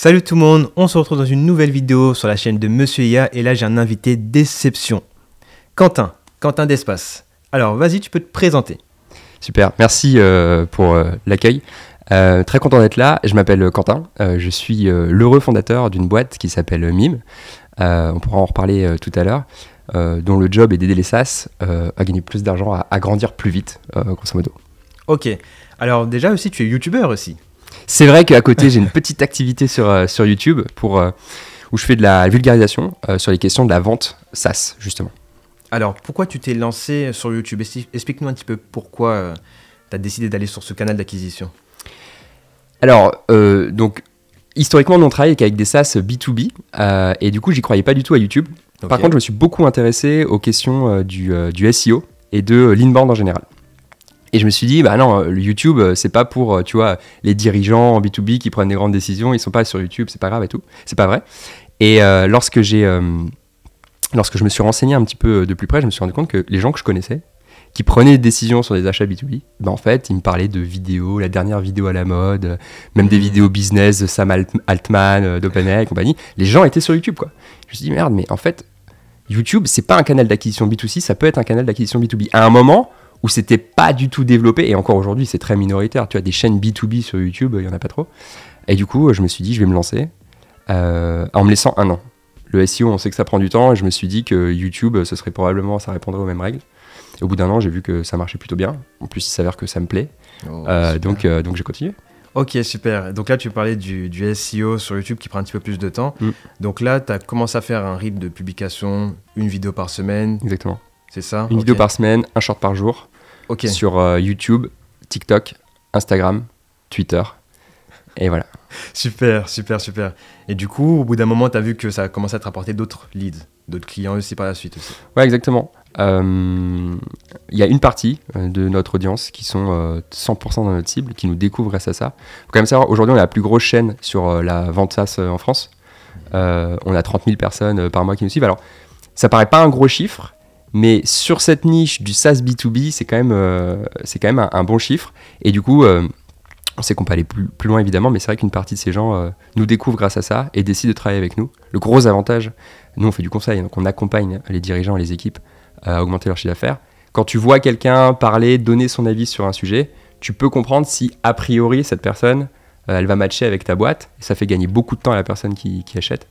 Salut tout le monde, on se retrouve dans une nouvelle vidéo sur la chaîne de Monsieur IA et là j'ai un invité déception. Quentin, Quentin d'Espace. Alors vas-y, tu peux te présenter. Super, merci euh, pour euh, l'accueil. Euh, très content d'être là, je m'appelle Quentin, je suis l'heureux fondateur d'une boîte qui s'appelle Mime, on pourra en reparler tout à l'heure, dont le job est d'aider les sas à gagner plus d'argent, à, à, grandir plus vite, grosso modo. Ok, alors déjà aussi tu es youtubeur aussi c'est vrai qu'à côté, j'ai une petite activité sur, euh, YouTube pour, euh, où je fais de la vulgarisation euh, sur les questions de la vente SaaS, justement. Alors, pourquoi tu t'es lancé sur YouTube Explique-nous un petit peu pourquoi tu as décidé d'aller sur ce canal d'acquisition. Alors, donc, historiquement, on travaille avec des SaaS B2B, et du coup, j'y croyais pas du tout à YouTube. Par contre, je me suis beaucoup intéressé aux questions du, du, SEO et de l'inbound en général. Et je me suis dit, bah non, YouTube, euh, c'est pas pour, euh, tu vois, les dirigeants en B2B qui prennent des grandes décisions, ils sont pas sur YouTube, c'est pas grave et tout. C'est pas vrai. Et euh, lorsque j'ai. lorsque je me suis renseigné un petit peu de plus près, je me suis rendu compte que les gens que je connaissais, qui prenaient des décisions sur des achats B2B, bah en fait, ils me parlaient de vidéos, la dernière vidéo à la mode, même des mmh. vidéos business de Sam Altman, d'OpenAI et compagnie. Les gens étaient sur YouTube, quoi. Je me suis dit, merde, mais en fait, YouTube, c'est pas un canal d'acquisition B2C, ça peut être un canal d'acquisition B2B. À un moment, où c'était pas du tout développé, et encore aujourd'hui c'est très minoritaire, tu as des chaînes B2B sur YouTube, il y en a pas trop. Et du coup, je me suis dit, je vais me lancer euh, en me laissant un an. Le SEO, on sait que ça prend du temps, et je me suis dit que YouTube, ce serait probablement, ça répondrait aux mêmes règles. Et au bout d'un an, j'ai vu que ça marchait plutôt bien. En plus, il s'avère que ça me plaît. Oh, euh, donc, euh, donc j'ai continué. Ok, super. Donc là, tu parlais du, du, SEO sur YouTube qui prend un petit peu plus de temps. Mm. Donc là, tu as commencé à faire un rythme de publication, une vidéo par semaine. Exactement. C'est ça Une vidéo par semaine, un short par jour sur euh, YouTube, TikTok, Instagram, Twitter. Et voilà. Super, super, super. Et du coup, au bout d'un moment, tu as vu que ça a commencé à te rapporter d'autres leads, d'autres clients aussi par la suite aussi. Ouais, exactement. Il euh, y a une partie euh, de notre audience qui sont 100% dans notre cible, qui nous découvrent grâce à ça. faut quand même savoir, aujourd'hui, on est la plus grosse chaîne sur la vente SaaS en France. on a 30 000 personnes par mois qui nous suivent. Alors, ça paraît pas un gros chiffre, mais sur cette niche du SaaS B2B, c'est quand même, euh, c'est quand même un, bon chiffre. Et du coup, euh, on sait qu'on peut aller plus, loin évidemment, mais c'est vrai qu'une partie de ces gens euh, nous découvrent grâce à ça et décident de travailler avec nous. Le gros avantage, nous on fait du conseil, donc on accompagne les dirigeants et les équipes à augmenter leur chiffre d'affaires. Quand tu vois quelqu'un parler, donner son avis sur un sujet, tu peux comprendre si a priori cette personne, elle va matcher avec ta boîte. Et ça fait gagner beaucoup de temps à la personne qui achète.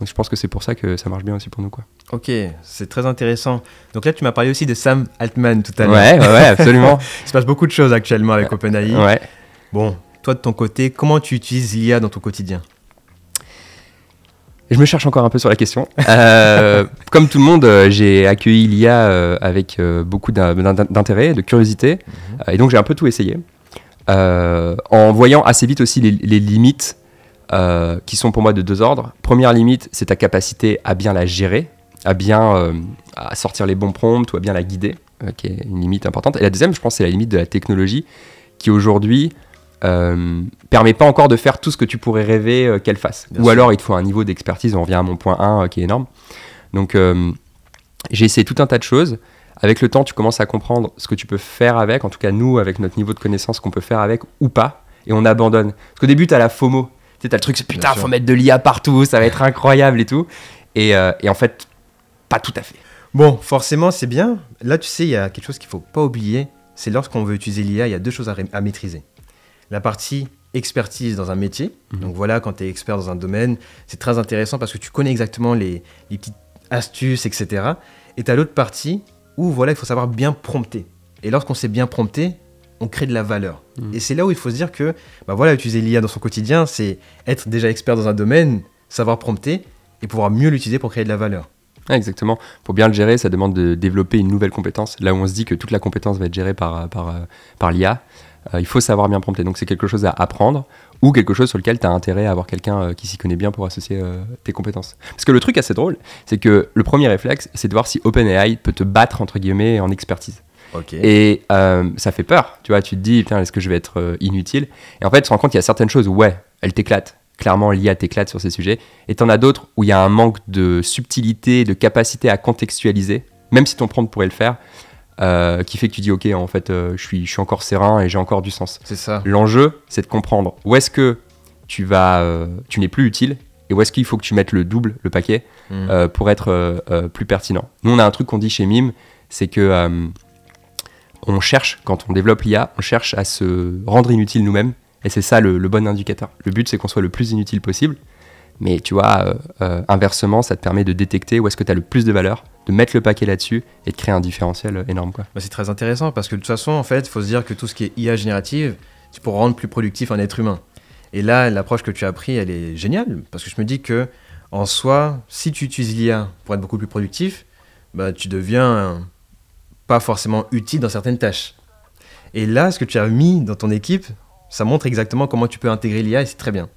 Donc je pense que c'est pour ça que ça marche bien aussi pour nous. Quoi. Ok, c'est très intéressant. Donc là, tu m'as parlé aussi de Sam Altman tout à l'heure. Ouais, ouais, absolument. Il se passe beaucoup de choses actuellement avec euh, OpenAI. Ouais. Bon, toi de ton côté, comment tu utilises l'IA dans ton quotidien je me cherche encore un peu sur la question. Euh, comme tout le monde, euh, j'ai accueilli l'IA avec beaucoup d'intérêt, de curiosité, mhm. et donc j'ai un peu tout essayé. en voyant assez vite aussi les, les limites euh, qui sont pour moi de deux ordres. Première limite, c'est ta capacité à bien la gérer, à bien euh, à sortir les bons prompts ou à bien la guider, euh, qui est une limite importante. Et la deuxième, je pense, c'est la limite de la technologie qui aujourd'hui euh, permet pas encore de faire tout ce que tu pourrais rêver qu'elle fasse. Ou alors il te faut un niveau d'expertise, on revient à mon point 1 qui est énorme. Donc j'ai essayé tout un tas de choses. Avec le temps, tu commences à comprendre ce que tu peux faire avec, en tout cas nous, avec notre niveau de connaissance qu'on peut faire avec ou pas, et on abandonne. Parce qu'au début, tu as la FOMO. Tu as le truc, putain, faut mettre de l'IA partout, ça va être incroyable et tout. Euh, et, en fait, pas tout à fait. Bon, forcément, c'est bien. Là, tu sais, il y a quelque chose qu'il faut pas oublier. C'est lorsqu'on veut utiliser l'IA, il y a deux choses à, maîtriser. La partie expertise dans un métier. Mhm. Donc voilà, quand tu es expert dans un domaine, c'est très intéressant parce que tu connais exactement les, les petites astuces, etc. Et tu as l'autre partie où voilà, il faut savoir bien prompter. Et lorsqu'on sait bien prompter, on crée de la valeur. Mm. Et c'est là où il faut se dire que, bah voilà, utiliser l'IA dans son quotidien, c'est être déjà expert dans un domaine, savoir prompter et pouvoir mieux l'utiliser pour créer de la valeur. Ah, exactement. Pour bien le gérer, ça demande de développer une nouvelle compétence. Là où on se dit que toute la compétence va être gérée par, par, l'IA, euh, il faut savoir bien prompter. Donc c'est quelque chose à apprendre ou quelque chose sur lequel tu as intérêt à avoir quelqu'un euh, qui s'y connaît bien pour associer euh, tes compétences. Parce que le truc assez drôle, c'est que le premier réflexe, c'est de voir si OpenAI peut te battre, entre guillemets, en expertise. Et euh, ça fait peur, tu vois, tu te dis, putain, est-ce que je vais être euh, inutile Et en fait, tu te rends compte qu'il y a certaines choses où, ouais, elles t'éclatent. Clairement, l'IA t'éclate sur ces sujets. Et t'en as d'autres où il y a un manque de subtilité, de capacité à contextualiser, même si ton prompt pourrait le faire, euh, qui fait que tu dis, ok, en fait, je, suis, je suis encore serein et j'ai encore du sens. C'est ça. L'enjeu, c'est de comprendre où est-ce que tu vas, tu n'es plus utile et où est-ce qu'il faut que tu mettes le double, le paquet, hmm. pour être plus pertinent. Nous, on a un truc qu'on dit chez MIM, c'est que on cherche, quand on développe l'IA, on cherche à se rendre inutile nous-mêmes. Et c'est ça le, bon indicateur. Le but, c'est qu'on soit le plus inutile possible. Mais tu vois, euh, euh, inversement, ça te permet de détecter où est-ce que tu as le plus de valeur, de mettre le paquet là-dessus et de créer un différentiel euh, énorme. Quoi. Bah, c'est très intéressant parce que de toute façon, en fait, il faut se dire que tout ce qui est IA générative, c'est pour rendre plus productif un être humain. Et là, l'approche que tu as pris, elle est géniale parce que je me dis que en soi, si tu utilises l'IA pour être beaucoup plus productif, bah, tu deviens forcément utile dans certaines tâches. Et là, ce que tu as mis dans ton équipe, ça montre exactement comment tu peux intégrer l'IA et c'est très bien.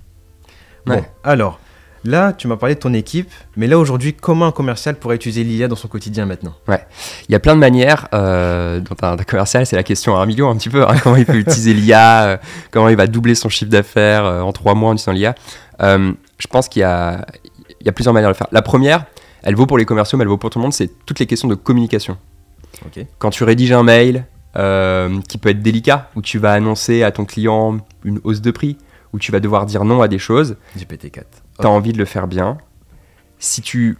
Bon, alors, Là, tu m'as parlé de ton équipe, mais là aujourd'hui, comment un commercial pourrait utiliser l'IA dans son quotidien maintenant Ouais, il y a plein de manières. Euh, un, commercial, c'est la question à un million un petit peu. Hein, comment il peut utiliser l'IA euh, Comment il va doubler son chiffre d'affaires euh, en trois mois en utilisant l'IA euh, Je pense qu'il y, y a, plusieurs manières de le faire. La première, elle vaut pour les commerciaux, mais elle vaut pour tout le monde, c'est toutes les questions de communication. Quand tu rédiges un mail euh, qui peut être délicat, où tu vas annoncer à ton client une hausse de prix, où tu vas devoir dire non à des choses, GPT-4. Tu as envie de le faire bien. Si tu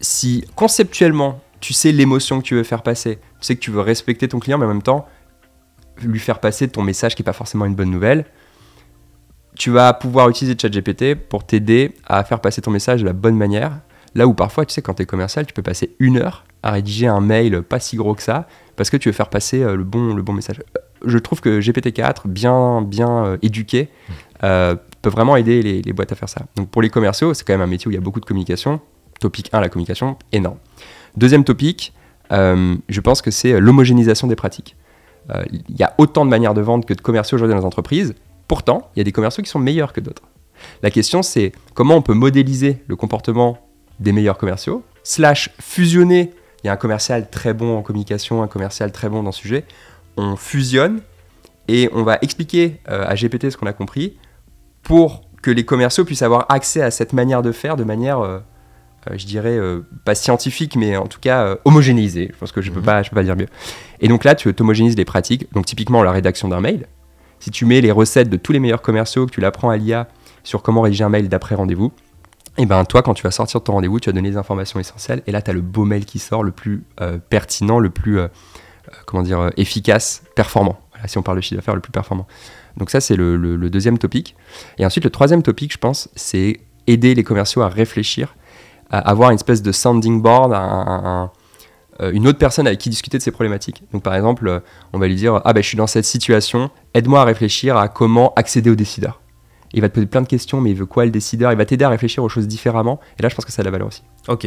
si conceptuellement, tu sais l'émotion que tu veux faire passer, tu sais que tu veux respecter ton client mais en même temps lui faire passer ton message qui n'est pas forcément une bonne nouvelle, tu vas pouvoir utiliser ChatGPT pour t'aider à faire passer ton message de la bonne manière Là où parfois, tu sais, quand tu es commercial, tu peux passer une heure à rédiger un mail pas si gros que ça, parce que tu veux faire passer euh, le, bon, le bon message. Euh, je trouve que GPT-4, bien, bien euh, éduqué, mmh. peut vraiment aider les, les, boîtes à faire ça. Donc pour les commerciaux, c'est quand même un métier où il y a beaucoup de communication. Topic 1, la communication, énorme. Deuxième topic, je pense que c'est l'homogénéisation des pratiques. Il y a autant de manières de vendre que de commerciaux aujourd'hui dans les entreprises. Pourtant, il y a des commerciaux qui sont meilleurs que d'autres. La question, c'est comment on peut modéliser le comportement des meilleurs commerciaux, slash fusionner, il y a un commercial très bon en communication, un commercial très bon dans le sujet, on fusionne et on va expliquer euh, à GPT ce qu'on a compris pour que les commerciaux puissent avoir accès à cette manière de faire de manière, euh, euh, je dirais, pas scientifique, mais en tout cas homogénéisée. Je pense que je ne peux, mhm. pas, peux pas dire mieux. Et donc là, tu homogénises les pratiques, donc typiquement la rédaction d'un mail. Si tu mets les recettes de tous les meilleurs commerciaux, que tu l'apprends à l'IA sur comment rédiger un mail d'après rendez-vous, et eh ben toi, quand tu vas sortir de ton rendez-vous, tu as donné les informations essentielles, et là, tu as le beau mail qui sort, le plus euh, pertinent, le plus, euh, euh, comment dire, efficace, performant. si on parle de chiffre d'affaires, le plus performant. Donc ça, c'est le, deuxième topic. Et ensuite, le troisième topic, je pense, c'est aider les commerciaux à réfléchir, à avoir une espèce de sounding board, une autre personne avec qui discuter de ces problématiques. Donc par exemple, on va lui dire, ah ben je suis dans cette situation, aide-moi à réfléchir à comment accéder au décideurs il va te poser plein de questions, mais il veut quoi le décideur Il va t'aider à réfléchir aux choses différemment. Et là, je pense que ça a de la valeur aussi. Ok.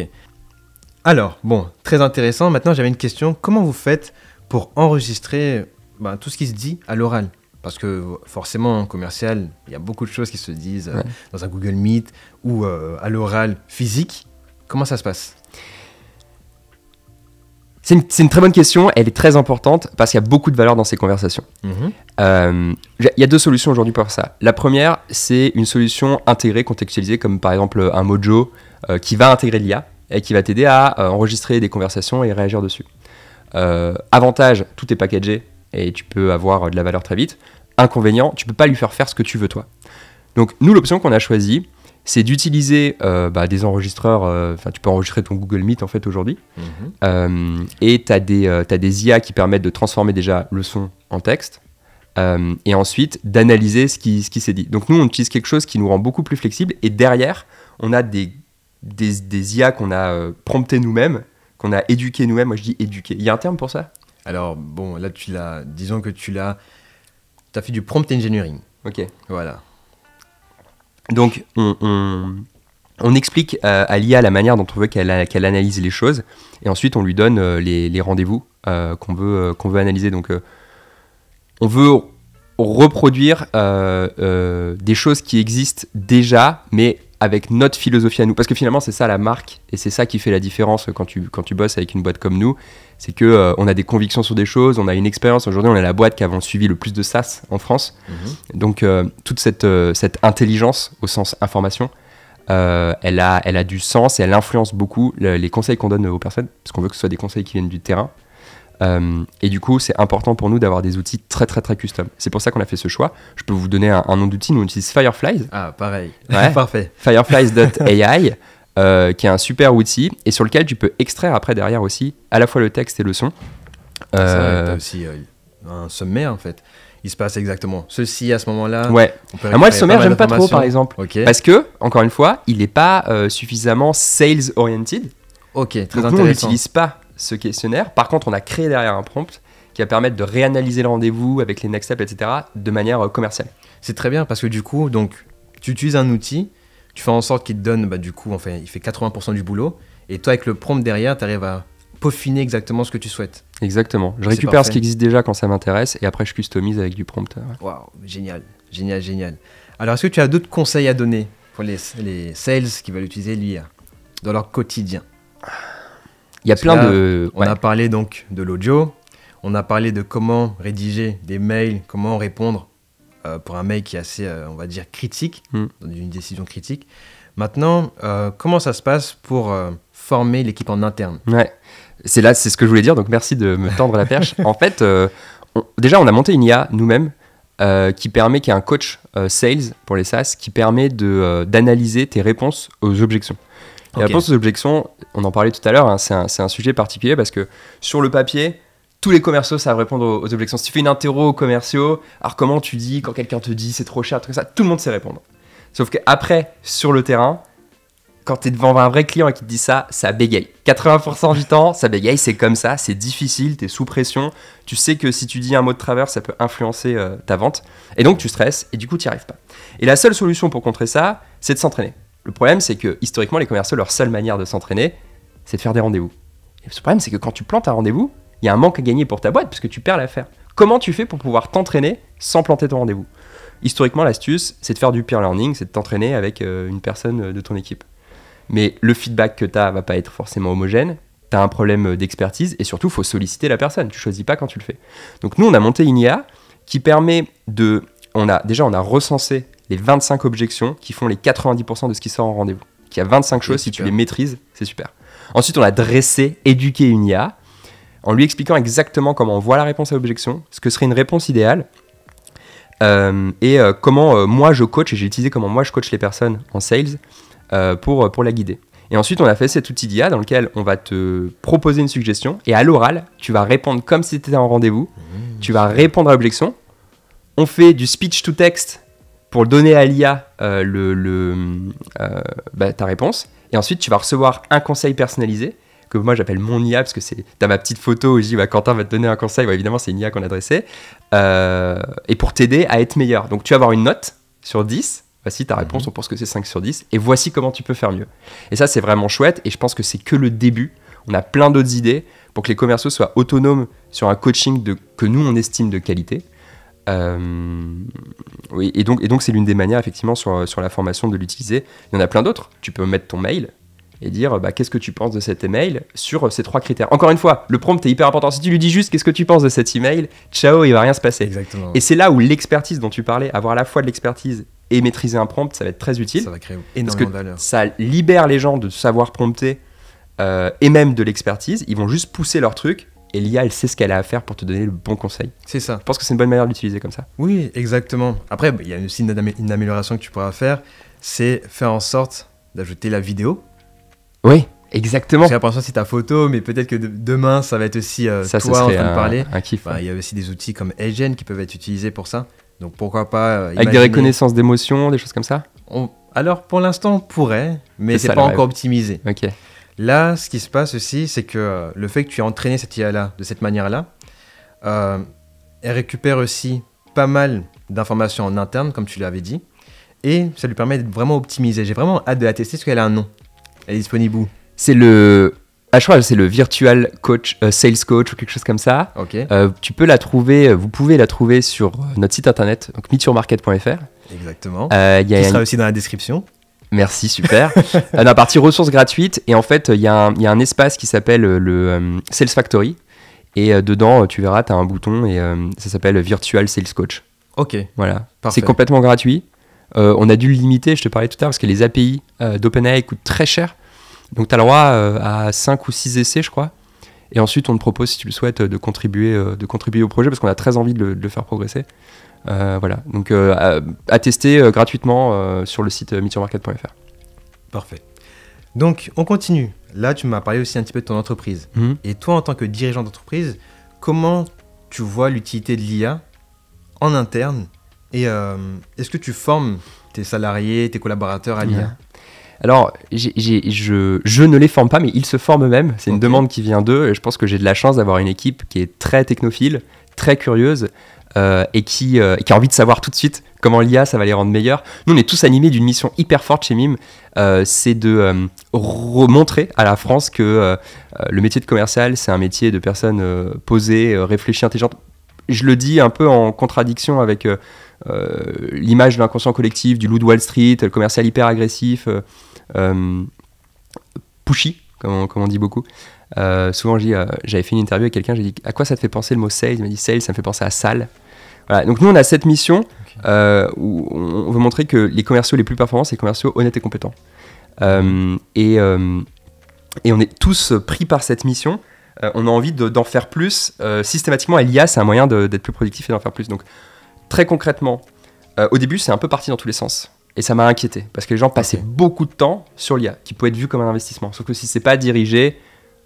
Alors, bon, très intéressant. Maintenant, j'avais une question. Comment vous faites pour enregistrer ben, tout ce qui se dit à l'oral parce que forcément, en commercial, il y a beaucoup de choses qui se disent euh, dans un Google Meet ou euh, à l'oral physique. Comment ça se passe c'est une, très bonne question, elle est très importante parce qu'il y a beaucoup de valeur dans ces conversations. Mhm. Euh, il y a deux solutions aujourd'hui pour ça. La première, c'est une solution intégrée, contextualisée, comme par exemple euh, un mojo euh, qui va intégrer l'IA et qui va t'aider à enregistrer des conversations et réagir dessus. avantage, tout est packagé et tu peux avoir de la valeur très vite. Inconvénient, tu peux pas lui faire faire ce que tu veux toi. Donc nous, l'option qu'on a choisie, c'est d'utiliser euh, bah, des enregistreurs, euh, enfin tu peux enregistrer ton Google Meet en fait aujourd'hui, mhm. euh, et tu as, des, des IA qui permettent de transformer déjà le son en texte, et ensuite d'analyser ce qui, ce qui s'est dit. Donc nous, on utilise quelque chose qui nous rend beaucoup plus flexible, et derrière, on a des, des, IA qu'on a prompté nous-mêmes, qu'on a éduqués nous-mêmes, moi je dis éduqué. Il y a un terme pour ça alors, bon, là, tu Disons que tu l'as. Tu as fait du prompt engineering. Ok. Voilà. Donc, on, explique euh, à, l'IA la manière dont on veut qu'elle analyse les choses, et ensuite on lui donne euh, les, rendez-vous euh, qu'on veut, veut analyser. Donc, on veut reproduire des choses qui existent déjà, mais avec notre philosophie à nous. Parce que finalement, c'est ça la marque et c'est ça qui fait la différence quand tu, quand tu bosses avec une boîte comme nous. C'est que euh, on a des convictions sur des choses, on a une expérience. Aujourd'hui, on est la boîte qui a suivi le plus de SaaS en France. Mhm. Donc, euh, toute cette, euh, cette, intelligence au sens information, elle, a, elle a du sens et elle influence beaucoup les conseils qu'on donne aux personnes parce qu'on veut que ce soit des conseils qui viennent du terrain. Euh, et du coup, c'est important pour nous d'avoir des outils très très très custom. C'est pour ça qu'on a fait ce choix. Je peux vous donner un, nom d'outil. Nous, on utilise Fireflies. Ah, pareil. Ouais. Parfait. Fireflies.ai, euh, qui est un super outil et sur lequel tu peux extraire après derrière aussi à la fois le texte et le son. Ah, euh... Vrai, aussi euh, un sommaire en fait. Il se passe exactement ceci à ce moment-là. Ouais. moi, le sommaire, j'aime pas trop par exemple. Parce que, encore une fois, il n'est pas suffisamment sales-oriented. Ok, très Donc, intéressant. on n'utilise pas ce questionnaire. Par contre, on a créé derrière un prompt qui va permettre de réanalyser le rendez-vous avec les next steps, etc., de manière euh, commerciale. C'est très bien parce que du coup, donc, tu utilises un outil, tu fais en sorte qu'il te donne, bah, du coup, enfin, il fait 80% du boulot, et toi, avec le prompt derrière, tu arrives à peaufiner exactement ce que tu souhaites. Exactement. Je récupère ce qui existe déjà quand ça m'intéresse, et après, je customise avec du prompt. Euh, Waouh, génial, génial, génial. Alors, est-ce que tu as d'autres conseils à donner pour les, les sales qui veulent utiliser l'IA dans leur quotidien il y a plein de. On a parlé donc de l'audio, on a parlé de comment rédiger des mails, comment répondre euh, pour un mail qui est assez, euh, on va dire, critique, hmm. une décision critique. Maintenant, euh, comment ça se passe pour former l'équipe en interne Ouais, c'est là, c'est ce que je voulais dire, donc merci de me tendre la perche. en fait, déjà, on a monté une IA nous-mêmes. qui permet, qui est un coach sales pour les SaaS, qui permet d'analyser tes réponses aux objections la réponse aux objections, on en parlait tout à l'heure, hein, c'est un, sujet particulier parce que sur le papier, tous les commerciaux savent répondre aux, objections. Si tu fais une interro aux commerciaux, alors comment tu dis quand quelqu'un te dit c'est trop cher, tout ça, tout le monde sait répondre. Sauf qu'après, sur le terrain, quand tu es devant un vrai client et qu'il te dit ça, ça bégaye. 80% du temps, ça bégaye, c'est comme ça, c'est difficile, tu es sous pression, tu sais que si tu dis un mot de travers, ça peut influencer euh, ta vente, et donc tu stresses, et du coup tu n'y arrives pas. Et la seule solution pour contrer ça, c'est de s'entraîner. Le problème, c'est que historiquement, les commerciaux, leur seule manière de s'entraîner, c'est de faire des rendez-vous. Et ce problème, c'est que quand tu plantes un rendez-vous, il y a un manque à gagner pour ta boîte puisque tu perds l'affaire. Comment tu fais pour pouvoir t'entraîner sans planter ton rendez-vous Historiquement, l'astuce, c'est de faire du peer learning, c'est de t'entraîner avec euh, une personne euh, de ton équipe. Mais le feedback que tu as va pas être forcément homogène, tu as un problème euh, d'expertise et surtout, faut solliciter la personne, tu choisis pas quand tu le fais. Donc nous, on a monté une IA qui permet de... On a, déjà, on a recensé les 25 objections qui font les 90% de ce qui sort en rendez-vous. Il y a 25 choses, si tu les maîtrises, c'est super. Ensuite, on a dressé, éduqué une IA en lui expliquant exactement comment on voit la réponse à l'objection, ce que serait une réponse idéale, euh, et euh, comment euh, moi je coach, et j'ai utilisé comment moi je coach les personnes en sales pour, pour la guider. Et ensuite, on a fait cet outil d'IA dans lequel on va te proposer une suggestion, et à l'oral, tu vas répondre comme si tu étais en rendez-vous, mmh, tu vas répondre à l'objection. On fait du speech to text pour donner à l'IA euh, euh, bah, ta réponse. Et ensuite, tu vas recevoir un conseil personnalisé que moi j'appelle mon IA parce que c'est dans ma petite photo où je dis bah, Quentin va te donner un conseil. évidemment, c'est une IA qu'on a dressée. Euh, et pour t'aider à être meilleur. Donc, tu vas avoir une note sur 10. Voici ta réponse, mhm. on pense que c'est 5 sur 10. Et voici comment tu peux faire mieux. Et ça, c'est vraiment chouette. Et je pense que c'est que le début. On a plein d'autres idées pour que les commerciaux soient autonomes sur un coaching que nous, on estime de qualité. Euh, oui, et donc, et donc c'est l'une des manières effectivement sur, sur la formation de l'utiliser. Il y en a plein d'autres. Tu peux mettre ton mail, et dire bah, qu'est-ce que tu penses de cet email sur ces trois critères. Encore une fois, le prompt est hyper important. Si tu lui dis juste qu'est-ce que tu penses de cet email, ciao, il va rien se passer. Exactement. Et c'est là où l'expertise dont tu parlais, avoir à la fois de l'expertise et maîtriser un prompt, ça va être très utile. Ça va créer énormément parce que valeur. Ça libère les gens de savoir prompter euh, et même de l'expertise. Ils vont juste pousser leur truc et l'IA, elle sait ce qu'elle a à faire pour te donner le bon conseil. C'est ça. Je pense que c'est une bonne manière d'utiliser comme ça. Oui, exactement. Après, bah, il y a aussi une, amélioration que tu pourras faire, c'est faire en sorte d'ajouter la vidéo. Oui, exactement. Parce que pour c'est ta photo, mais peut-être que demain, ça va être aussi euh, toi en train de parler. Un kiff. Bah, il y a aussi des outils comme Agen qui peuvent être utilisés pour ça. Donc pourquoi pas. Euh, Avec des reconnaissances d'émotions, des choses comme ça Alors pour l'instant, on pourrait, mais c'est pas encore optimisé. Ok. Là, ce qui se passe aussi, c'est que euh, le fait que tu aies entraîné cette IA-là de cette manière-là, euh, elle récupère aussi pas mal d'informations en interne, comme tu l'avais dit, et ça lui permet d'être vraiment optimisé. J'ai vraiment hâte de la tester parce qu'elle a un nom. Elle est disponible où C'est le. Ah, je crois c'est le Virtual Coach, euh, Sales Coach ou quelque chose comme ça. Ok. tu peux la trouver, vous pouvez la trouver sur notre site internet, donc meetyourmarket.fr. Exactement. Il y a Qui sera aussi dans la description. Merci, super. Euh, on a parti ressources gratuites. Et en fait, il y, a un espace qui s'appelle euh, le euh, Sales Factory. Et dedans, tu verras, tu as un bouton et ça s'appelle Virtual Sales Coach. Ok. Voilà. C'est complètement gratuit. on a dû le limiter, je te parlais tout à l'heure, parce que les API d'OpenAI coûtent très cher. Donc, tu as le droit à 5 ou 6 essais, je crois. Et ensuite, on te propose, si tu le souhaites, de contribuer, de contribuer au projet parce qu'on a très envie de le faire progresser. Euh, voilà, donc euh, à, tester euh, gratuitement sur le site meteormarket.fr. Parfait. Donc on continue. Là, tu m'as parlé aussi un petit peu de ton entreprise. Mhm. Et toi, en tant que dirigeant d'entreprise, comment tu vois l'utilité de l'IA en interne Et est-ce que tu formes tes salariés, tes collaborateurs à l'IA alors, je, ne les forme pas, mais ils se forment eux-mêmes. C'est une demande qui vient d'eux. Et je pense que j'ai de la chance d'avoir une équipe qui est très technophile, très curieuse. Euh, et euh, qui, a envie de savoir tout de suite comment l'IA, ça va les rendre meilleurs. Nous, on est tous animés d'une mission hyper forte chez MIM. Euh, c'est de montrer à la France que le métier de commercial, c'est un métier de personnes posées, réfléchies, intelligentes. Je le dis un peu en contradiction avec l'image de l'inconscient collectif, du loup de Wall Street, le commercial hyper agressif. Euh, pushy, comme on, dit beaucoup. Euh, souvent, euh, j'avais fait une interview avec quelqu'un, j'ai dit à quoi ça te fait penser le mot sales Il m'a dit sales, ça me fait penser à salle. Donc nous, on a cette mission où on, veut montrer que les commerciaux les plus performants, c'est les commerciaux honnêtes et compétents. et on est tous pris par cette mission. on a envie d'en faire plus. systématiquement, l'IA, c'est un moyen d'être plus productif et d'en faire plus. Donc, très concrètement, au début, c'est un peu parti dans tous les sens. Et ça m'a inquiété parce que les gens passaient beaucoup de temps sur l'IA, qui pouvait être vu comme un investissement. Sauf que si c'est pas dirigé,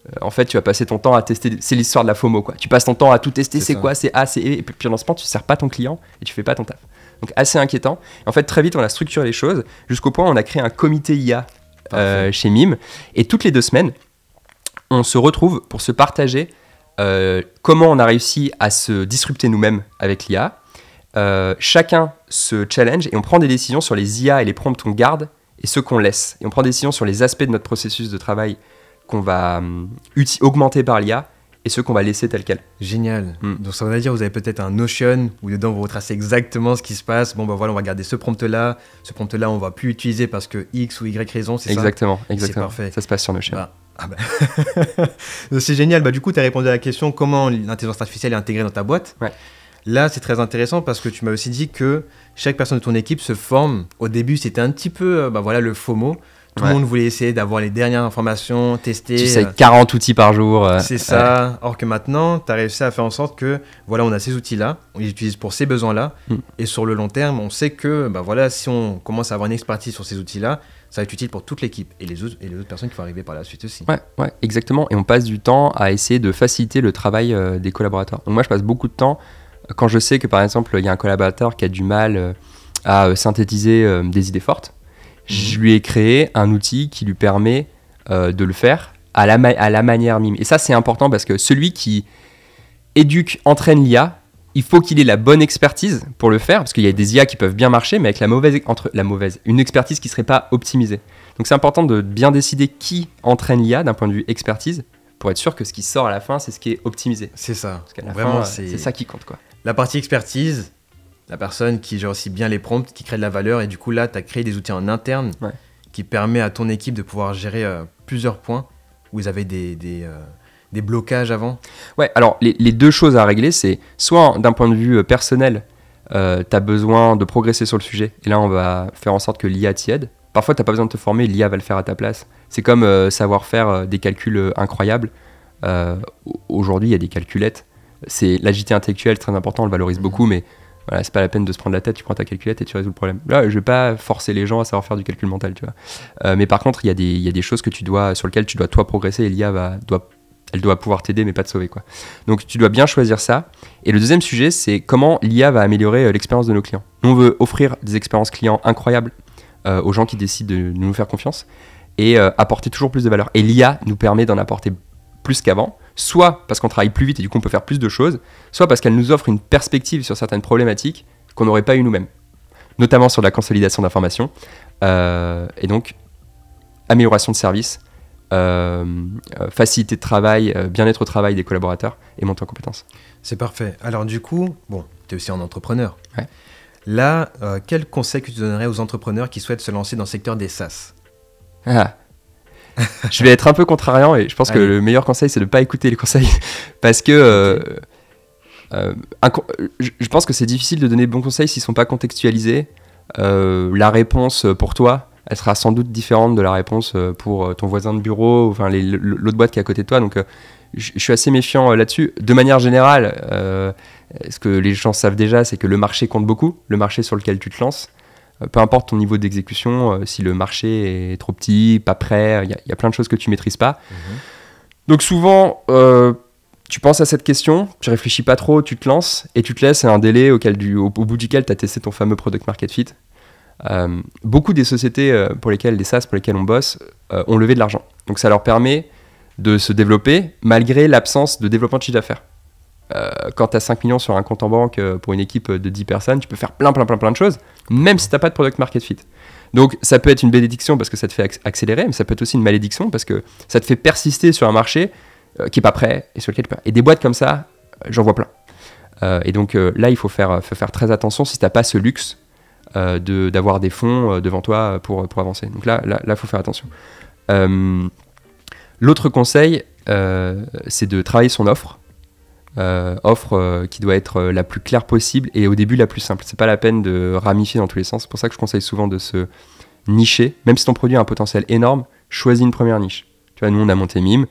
euh, en fait, tu vas passer ton temps à tester. C'est l'histoire de la FOMO, quoi. Tu passes ton temps à tout tester. C'est quoi C'est A, c'est E. Et puis, en ce moment, tu ne sers pas ton client et tu fais pas ton taf. Donc, assez inquiétant. en fait, très vite, on a structuré les choses jusqu'au point où on a créé un comité IA euh, chez MIM Et toutes les deux semaines, on se retrouve pour se partager euh, comment on a réussi à se disrupter nous-mêmes avec l'IA, euh, chacun se challenge et on prend des décisions sur les IA et les prompts qu'on garde et ceux qu'on laisse. Et on prend des décisions sur les aspects de notre processus de travail qu'on va hum, augmenter par l'IA et ceux qu'on va laisser tel quel. Génial. Hmm. Donc ça veut dire vous avez peut-être un Notion où dedans vous retracez exactement ce qui se passe. Bon ben voilà, on va garder ce prompt là, ce prompt là on va plus utiliser parce que X ou Y raison, c'est ça. Exactement, exactement. parfait. Ça se passe sur Notion. Bah, ah bah. c'est génial. Bah du coup, tu as répondu à la question comment l'intelligence artificielle est intégrée dans ta boîte. Ouais. Là, c'est très intéressant parce que tu m'as aussi dit que chaque personne de ton équipe se forme. Au début, c'était un petit peu euh, bah, voilà, le FOMO. Tout le monde voulait essayer d'avoir les dernières informations, tester. Tu sais, 40 euh, outils par jour. Euh, c'est ça. Or que maintenant, tu as réussi à faire en sorte que, voilà, on a ces outils-là, on les utilise pour ces besoins-là. Mm. Et sur le long terme, on sait que, bah voilà, si on commence à avoir une expertise sur ces outils-là, ça va être utile pour toute l'équipe et les, autres, et les personnes qui vont arriver par la suite aussi. Ouais, exactement. Et on passe du temps à essayer de faciliter le travail des collaborateurs. Donc moi, je passe beaucoup de temps quand je sais que par exemple il y a un collaborateur qui a du mal euh, à euh, synthétiser euh, des idées fortes, mhm. je lui ai créé un outil qui lui permet de le faire à la, à la manière mime. Et ça c'est important parce que celui qui éduque, entraîne l'IA, il faut qu'il ait la bonne expertise pour le faire, parce qu'il y a des IA qui peuvent bien marcher, mais avec la mauvaise, entre, la mauvaise une expertise qui ne serait pas optimisée. Donc c'est important de bien décider qui entraîne l'IA d'un point de vue expertise, pour être sûr que ce qui sort à la fin, c'est ce qui est optimisé. C'est ça. Vraiment, c'est ça qui compte, quoi. La partie expertise, la personne qui gère aussi bien les prompts, qui crée de la valeur, et du coup là, tu as créé des outils en interne qui permet à ton équipe de pouvoir gérer euh, plusieurs points où ils avaient des, blocages avant. Ouais, alors les, deux choses à régler, c'est soit d'un point de vue euh, personnel, euh, tu as besoin de progresser sur le sujet, et là on va faire en sorte que l'IA t'y aide. Parfois, tu n'as pas besoin de te former, l'IA va le faire à ta place. C'est comme savoir faire des calculs incroyables. Aujourd'hui, il y a des calculettes c'est l'agité intellectuelle très important, on le valorise mm-hmm. beaucoup, mais voilà, c'est pas la peine de se prendre la tête, tu prends ta calculette et tu résous le problème. Là, je vais pas forcer les gens à savoir faire du calcul mental, tu vois. Euh, mais par contre, il y, a des, des choses que tu dois, sur lesquelles tu dois toi progresser et l'IA va, doit, elle doit pouvoir t'aider mais pas te sauver, quoi. Donc tu dois bien choisir ça. Et le deuxième sujet, c'est comment l'IA va améliorer euh, l'expérience de nos clients. Nous, on veut offrir des expériences clients incroyables euh, aux gens qui décident de nous faire confiance et apporter toujours plus de valeur. Et l'IA nous permet d'en apporter plus qu'avant soit parce qu'on travaille plus vite et du coup on peut faire plus de choses, soit parce qu'elle nous offre une perspective sur certaines problématiques qu'on n'aurait pas eu nous-mêmes, notamment sur la consolidation d'informations. Euh, et donc, amélioration de service, euh, euh, facilité de travail, bien-être au travail des collaborateurs et montant en compétences. C'est parfait. Alors du coup, bon, tu es aussi un entrepreneur. Là, quel conseil que tu donnerais aux entrepreneurs qui souhaitent se lancer dans le secteur des SaaS ah, je vais être un peu contrariant et je pense que le meilleur conseil, c'est de ne pas écouter les conseils. Parce que euh, euh, je pense que c'est difficile de donner de bons conseils s'ils ne sont pas contextualisés. Euh, la réponse pour toi, elle sera sans doute différente de la réponse pour ton voisin de bureau, enfin l'autre boîte qui est à côté de toi. Donc je suis assez méfiant là-dessus. De manière générale, ce que les gens savent déjà, c'est que le marché compte beaucoup, le marché sur lequel tu te lances. Euh, peu importe ton niveau d'exécution, euh, si le marché est trop petit, pas prêt, il y, a plein de choses que tu maîtrises pas. Mhm. Donc souvent, euh, tu penses à cette question, tu réfléchis pas trop, tu te lances et tu te laisses à un délai auquel du, au, bout duquel tu as testé ton fameux product market fit. beaucoup des sociétés pour lesquelles, les SaaS pour lesquelles on bosse, ont levé de l'argent. Donc ça leur permet de se développer malgré l'absence de développement de chiffre d'affaires. Euh, quand tu as 5 millions sur un compte en banque euh, pour une équipe de 10 personnes, tu peux faire plein, plein, plein, plein de choses, même si tu n'as pas de product market fit. Donc ça peut être une bénédiction parce que ça te fait accélérer, mais ça peut être aussi une malédiction parce que ça te fait persister sur un marché euh, qui n'est pas prêt et sur lequel tu Et des boîtes comme ça, j'en vois plein. et donc là, il faut faire, faire très attention si tu n'as pas ce luxe d'avoir des fonds devant toi pour, avancer. Donc là, il là, faut faire attention. L'autre conseil, c'est de travailler son offre euh, offre euh, qui doit être euh, la plus claire possible et au début la plus simple. C'est pas la peine de ramifier dans tous les sens. C'est pour ça que je conseille souvent de se nicher, même si ton produit a un potentiel énorme, choisis une première niche. Tu vois, nous on a monté Mime,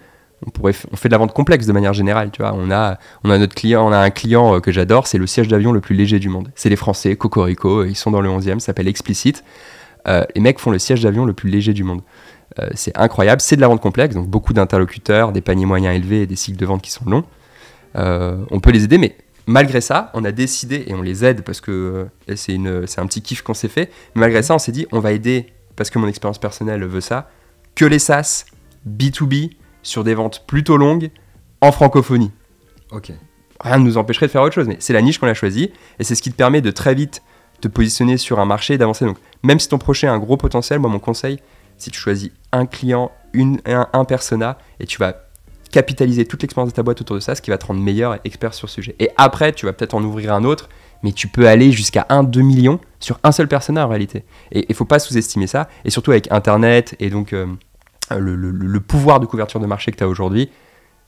on pourrait, on fait de la vente complexe de manière générale. Tu vois, on a, on a notre client, on a un client que j'adore, c'est le siège d'avion le plus léger du monde. C'est les Français, Cocorico, ils sont dans le 11e, ça s'appelle Explicit. les mecs font le siège d'avion le plus léger du monde. c'est incroyable, c'est de la vente complexe, donc beaucoup d'interlocuteurs, des paniers moyens élevés et des cycles de vente qui sont longs. Euh, on peut les aider, mais malgré ça, on a décidé, et on les aide parce que euh, c'est un petit kiff qu'on s'est fait, malgré ça, on s'est dit, on va aider, parce que mon expérience personnelle veut ça, que les SaaS B2B sur des ventes plutôt longues en francophonie. Ok. Rien ne nous empêcherait de faire autre chose, mais c'est la niche qu'on a choisie, et c'est ce qui te permet de très vite te positionner sur un marché et d'avancer. Donc, même si ton projet a un gros potentiel, moi, mon conseil, si tu choisis un client, une, un persona, et tu vas capitaliser toute l'expérience de ta boîte autour de ça, ce qui va te rendre meilleur et expert sur le sujet. Et après, tu vas peut-être en ouvrir un autre, mais tu peux aller jusqu'à 1-2 millions sur un seul persona en réalité. Et il faut pas sous-estimer ça. Et surtout avec Internet et donc euh, le, pouvoir de couverture de marché que tu as aujourd'hui,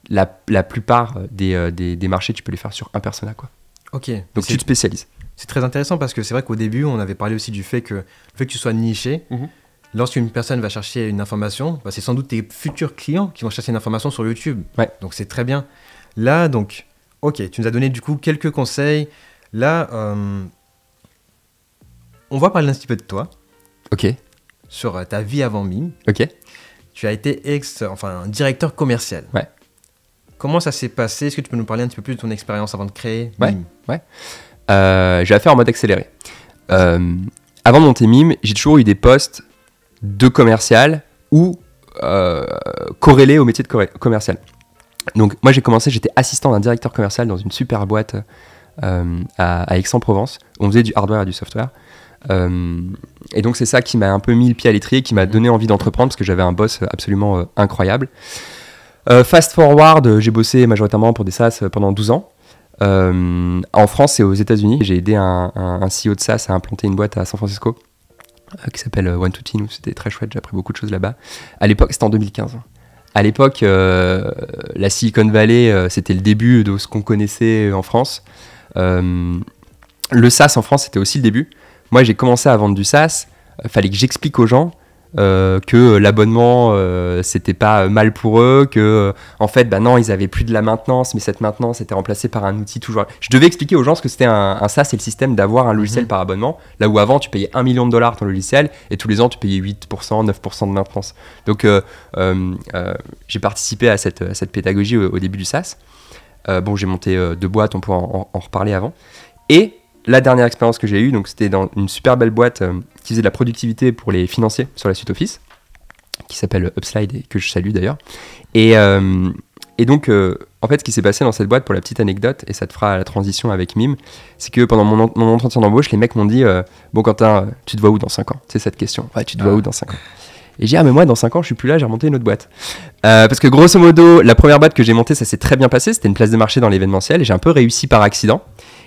la, plupart euh, des, marchés, tu peux les faire sur un persona. Quoi. Ok. Donc tu te spécialises. C'est très intéressant parce que c'est vrai qu'au début, on avait parlé aussi du fait que le fait que tu sois niché. Mhm lorsqu'une personne va chercher une information, bah, c'est sans doute tes futurs clients qui vont chercher une information sur YouTube. Donc c'est très bien. Là, donc, ok, tu nous as donné du coup quelques conseils. Là, euh, on va parler un petit peu de toi. Ok. Sur euh, ta vie avant Mime. Ok. Tu as été ex, enfin, directeur commercial. Ouais. Comment ça s'est passé Est-ce que tu peux nous parler un petit peu plus de ton expérience avant de créer Mime Ouais. ouais. Euh, j'ai affaire en mode accéléré. avant de monter Mime, j'ai toujours eu des postes de commercial ou euh, corrélé au métier de commercial. Donc moi j'ai commencé, j'étais assistant d'un directeur commercial dans une super boîte euh, à, Aix-en-Provence. On faisait du hardware et du software. Euh, et donc c'est ça qui m'a un peu mis le pied à l'étrier, qui m'a donné envie d'entreprendre parce que j'avais un boss absolument incroyable. fast forward, j'ai bossé majoritairement pour des SaaS pendant 12 ans. en France et aux États-Unis, j'ai aidé un, un CEO de SaaS à implanter une boîte à San Francisco. Euh, qui s'appelle euh, One to Teen, c'était très chouette, j'ai appris beaucoup de choses là-bas. À l'époque, c'était en 2015. À l'époque, euh, la Silicon Valley, c'était le début de ce qu'on connaissait en France. le SaaS en France, c'était aussi le début. Moi, j'ai commencé à vendre du SaaS. Fallait que j'explique aux gens euh, que l'abonnement euh, c'était pas mal pour eux, que euh, en fait bah non ils avaient plus de la maintenance, mais cette maintenance était remplacée par un outil toujours. Je devais expliquer aux gens ce que c'était un, SaaS, c'est le système d'avoir un logiciel mhm. par abonnement, là où avant tu payais 1 million de dollars ton logiciel et tous les ans tu payais 8%, 9% de maintenance. Donc j'ai participé à cette, cette pédagogie au, début du SaaS. bon j'ai monté deux boîtes, on pourra en reparler avant. Et la dernière expérience que j'ai eue, donc c'était dans une super belle boîte euh, qui faisait de la productivité pour les financiers sur la suite Office, qui s'appelle Upslide et que je salue d'ailleurs. Et, euh, donc, euh, en fait, ce qui s'est passé dans cette boîte, pour la petite anecdote, et ça te fera la transition avec Mime, c'est que pendant mon, entretien d'embauche, les mecs m'ont dit Bon, Quentin, tu te vois où dans 5 ans C'est cette question. Ouais, tu te vois ah. où dans 5 ans et j'ai dit, ah, mais moi, dans 5 ans, je suis plus là, j'ai remonté une autre boîte. Euh, parce que grosso modo, la première boîte que j'ai montée, ça s'est très bien passé. C'était une place de marché dans l'événementiel et j'ai un peu réussi par accident.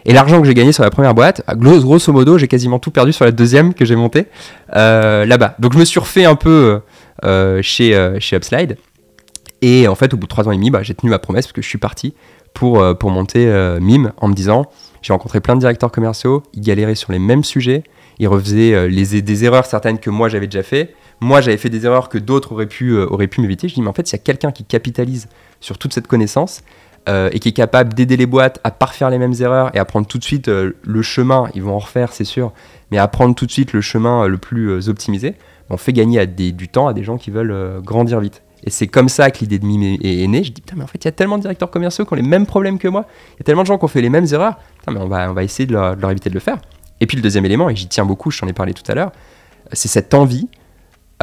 Et l'argent que j'ai gagné sur la première boîte, ah, grosso modo, j'ai quasiment tout perdu sur la deuxième que j'ai montée euh, là-bas. Donc je me suis refait un peu euh, chez, chez Upslide. Et en fait, au bout de 3 ans et demi, bah, j'ai tenu ma promesse parce que je suis parti pour, pour monter Mime en me disant j'ai rencontré plein de directeurs commerciaux, ils galéraient sur les mêmes sujets, ils refaisaient les, des erreurs certaines que moi j'avais déjà fait moi j'avais fait des erreurs que d'autres auraient pu, euh, pu m'éviter. Je dis, mais en fait, s'il y a quelqu'un qui capitalise sur toute cette connaissance euh, et qui est capable d'aider les boîtes à pas refaire les mêmes erreurs et à prendre tout de suite euh, le chemin, ils vont en refaire, c'est sûr, mais à prendre tout de suite le chemin le plus optimisé, on fait gagner à des, du temps à des gens qui veulent grandir vite. Et c'est comme ça que l'idée de Mime est, née. Je dis, putain, mais en fait, il y a tellement de directeurs commerciaux qui ont les mêmes problèmes que moi. Il y a tellement de gens qui ont fait les mêmes erreurs. Putain, mais on va, essayer de leur, de leur éviter de le faire. Et puis le deuxième élément, et j'y tiens beaucoup, je t'en ai parlé tout à l'heure, c'est cette envie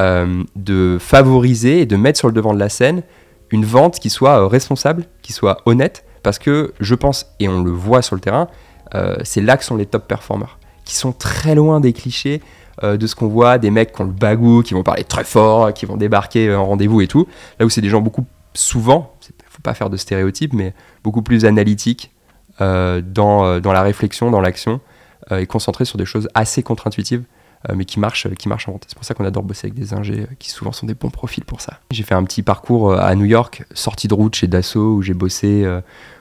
euh, de favoriser et de mettre sur le devant de la scène une vente qui soit euh, responsable, qui soit honnête, parce que je pense, et on le voit sur le terrain, euh, c'est là que sont les top performers, qui sont très loin des clichés de ce qu'on voit, des mecs qui ont le bagou, qui vont parler très fort, qui vont débarquer en rendez-vous et tout, là où c'est des gens beaucoup souvent, ne faut pas faire de stéréotypes, mais beaucoup plus analytiques dans, dans, la réflexion, dans l'action, et concentrés sur des choses assez contre-intuitives. Euh, mais qui marche qui marche en vente. C'est pour ça qu'on adore bosser avec des ingés euh, qui souvent sont des bons profils pour ça. J'ai fait un petit parcours euh, à New York, sortie de route chez Dassault où j'ai bossé,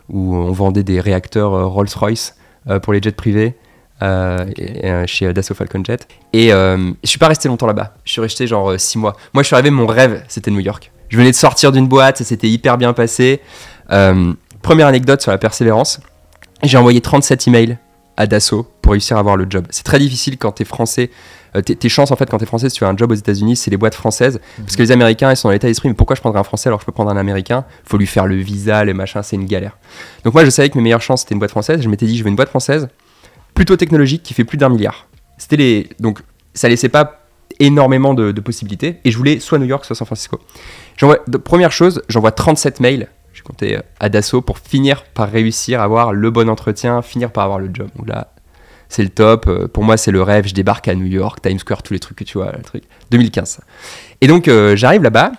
où on vendait des réacteurs Rolls-Royce pour les jets privés. chez Dassault Falcon Jet. Et je je suis pas resté longtemps là-bas. Je suis resté genre 6 mois. Moi, je suis arrivé, mon rêve, c'était New York. Je venais de sortir d'une boîte, ça s'était hyper bien passé. première anecdote sur la persévérance. J'ai envoyé 37 emails à Dassault pour réussir à avoir le job. C'est très difficile quand tu es français. Euh, tes, chances, en fait, quand tu es français, si tu as un job aux États-Unis, c'est les boîtes françaises. Mhm. Parce que les Américains, ils sont dans l'état d'esprit, mais pourquoi je prendrais un français alors que je peux prendre un Américain faut lui faire le visa, les machins, c'est une galère. Donc moi, je savais que mes meilleures chances, c'était une boîte française. Je m'étais dit, je veux une boîte française plutôt technologique qui fait plus d'un milliard. C'était les. Donc ça laissait pas énormément de, possibilités. Et je voulais soit New York, soit San Francisco. De, première chose, j'envoie 37 mails tu comptais euh, à Dassault pour finir par réussir à avoir le bon entretien, finir par avoir le job. Donc là, c'est le top. Euh, pour moi, c'est le rêve. Je débarque à New York, Times Square, tous les trucs que tu vois, le truc. 2015. Et donc, euh, j'arrive là-bas.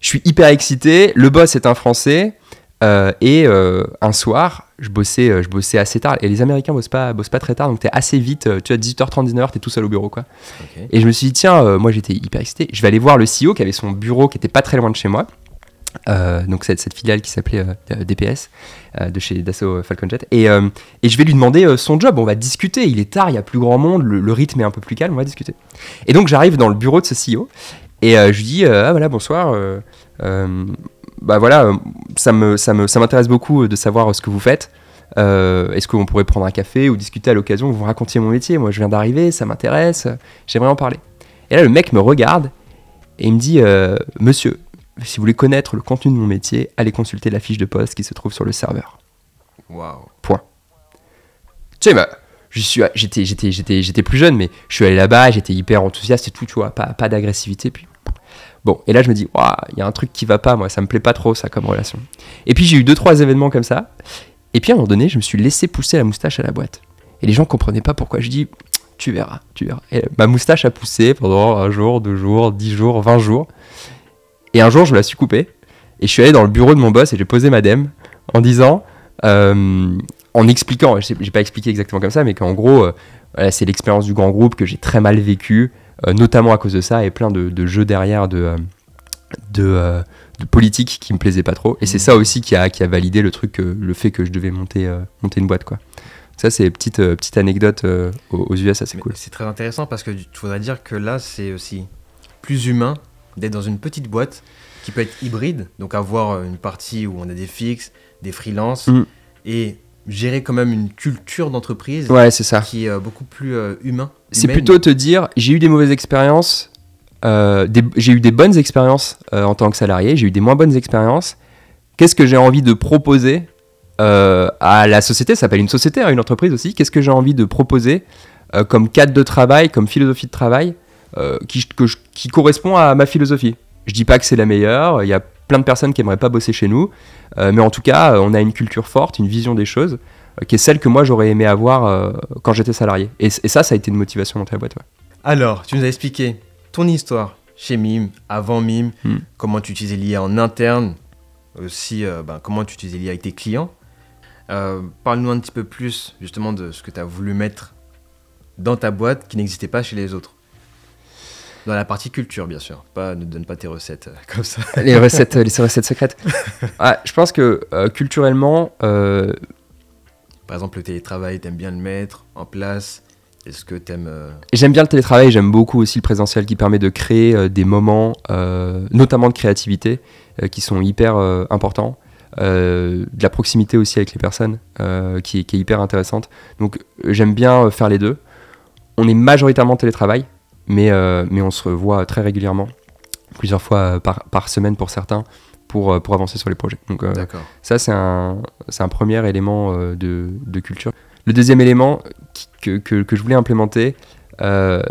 Je suis hyper excité. Le boss est un Français. et un soir, je bossais, je bossais assez tard. Et les Américains bossent pas, bossent pas très tard, donc tu es assez vite. Tu as 18h30, 19h, es tout seul au bureau, quoi. Et je me suis dit, tiens, moi j'étais hyper excité. Je vais aller voir le CEO qui avait son bureau qui était pas très loin de chez moi. Euh, donc cette, cette, filiale qui s'appelait euh, DPS euh, de chez Dassault Falcon Jet. Et, je vais lui demander son job, on va discuter, il est tard, il y a plus grand monde, le, rythme est un peu plus calme, on va discuter. Et donc j'arrive dans le bureau de ce CEO et je lui dis, ah voilà, bonsoir, bah voilà, ça m'intéresse ça me, ça beaucoup de savoir ce que vous faites. Est-ce qu'on pourrait prendre un café ou discuter à l'occasion Vous racontiez mon métier, moi je viens d'arriver, ça m'intéresse, j'aimerais en parler. Et là le mec me regarde et il me dit Monsieur, si vous voulez connaître le contenu de mon métier, allez consulter la fiche de poste qui se trouve sur le serveur. Waouh. Point. Tu sais, bah, j'étais, plus jeune, mais je suis allé là-bas, j'étais hyper enthousiaste et tout, tu vois, pas, d'agressivité. Puis... Bon, et là, je me dis, il y a un truc qui va pas, moi, ça me plaît pas trop, ça, comme relation. Et puis, j'ai eu deux, trois événements comme ça. Et puis, à un moment donné, je me suis laissé pousser la moustache à la boîte. Et les gens comprenaient pas pourquoi. Je dis, tu verras, tu verras. Et ma moustache a poussé pendant un jour, deux jours, dix jours, vingt jours. Et un jour, je me la suis coupée. Et je suis allé dans le bureau de mon boss et j'ai posé ma en disant, euh, en expliquant, j'ai pas expliqué exactement comme ça, mais qu'en gros, euh, c'est l'expérience du grand groupe que j'ai très mal vécu, euh, notamment à cause de ça et plein de, jeux derrière de, de, politique qui me plaisait pas trop. Et c'est mmh. ça aussi qui a, validé le truc, le fait que je devais monter, monter une boîte, quoi. Ça, c'est petite, petite anecdote aux USA, c'est cool. C'est très intéressant parce que tu voudrais dire que là, c'est aussi plus humain d'être dans une petite boîte qui peut être hybride, donc avoir euh, une partie où on a des fixes, des freelances, mm. et gérer quand même une culture d'entreprise qui est euh, beaucoup plus euh, humain. C'est plutôt te dire j'ai eu des mauvaises expériences, j'ai eu des bonnes expériences en tant que salarié, j'ai eu des moins bonnes expériences. Qu'est-ce que j'ai envie de proposer à la société Ça s'appelle une société, à hein, une entreprise aussi. Qu'est-ce que j'ai envie de proposer comme cadre de travail, comme philosophie de travail euh, qui, correspond à ma philosophie. Je dis pas que c'est la meilleure, il y a plein de personnes qui aimeraient pas bosser chez nous, euh, mais en tout cas, euh, on a une culture forte, une vision des choses, qui est celle que moi j'aurais aimé avoir quand j'étais salarié. Et, ça, ça a été une motivation dans ta boîte. Alors, tu nous as expliqué ton histoire chez Mime, avant Mime, hmm. comment tu utilisais l'IA en interne, aussi ben, comment tu utilisais l'IA avec tes clients. Parle-nous un petit peu plus justement de ce que tu as voulu mettre dans ta boîte qui n'existait pas chez les autres. Dans la partie culture, bien sûr. Pas, ne donne pas tes recettes euh, comme ça. Les recettes, euh, les recettes secrètes. Ah, je pense que euh, culturellement. Par exemple, le télétravail, t'aimes bien le mettre en place Est-ce que t'aimes. J'aime bien le télétravail, j'aime beaucoup aussi le présentiel qui permet de créer des moments, notamment de créativité, qui sont hyper importants. de la proximité aussi avec les personnes, qui, qui, est hyper intéressante. Donc j'aime bien faire les deux. On est majoritairement télétravail, mais, euh, mais on se revoit très régulièrement, plusieurs fois euh, par, par semaine pour certains, pour, euh, pour avancer sur les projets. Donc ça, c'est un, un premier élément de, de, culture. Le deuxième élément que, que, je voulais implémenter,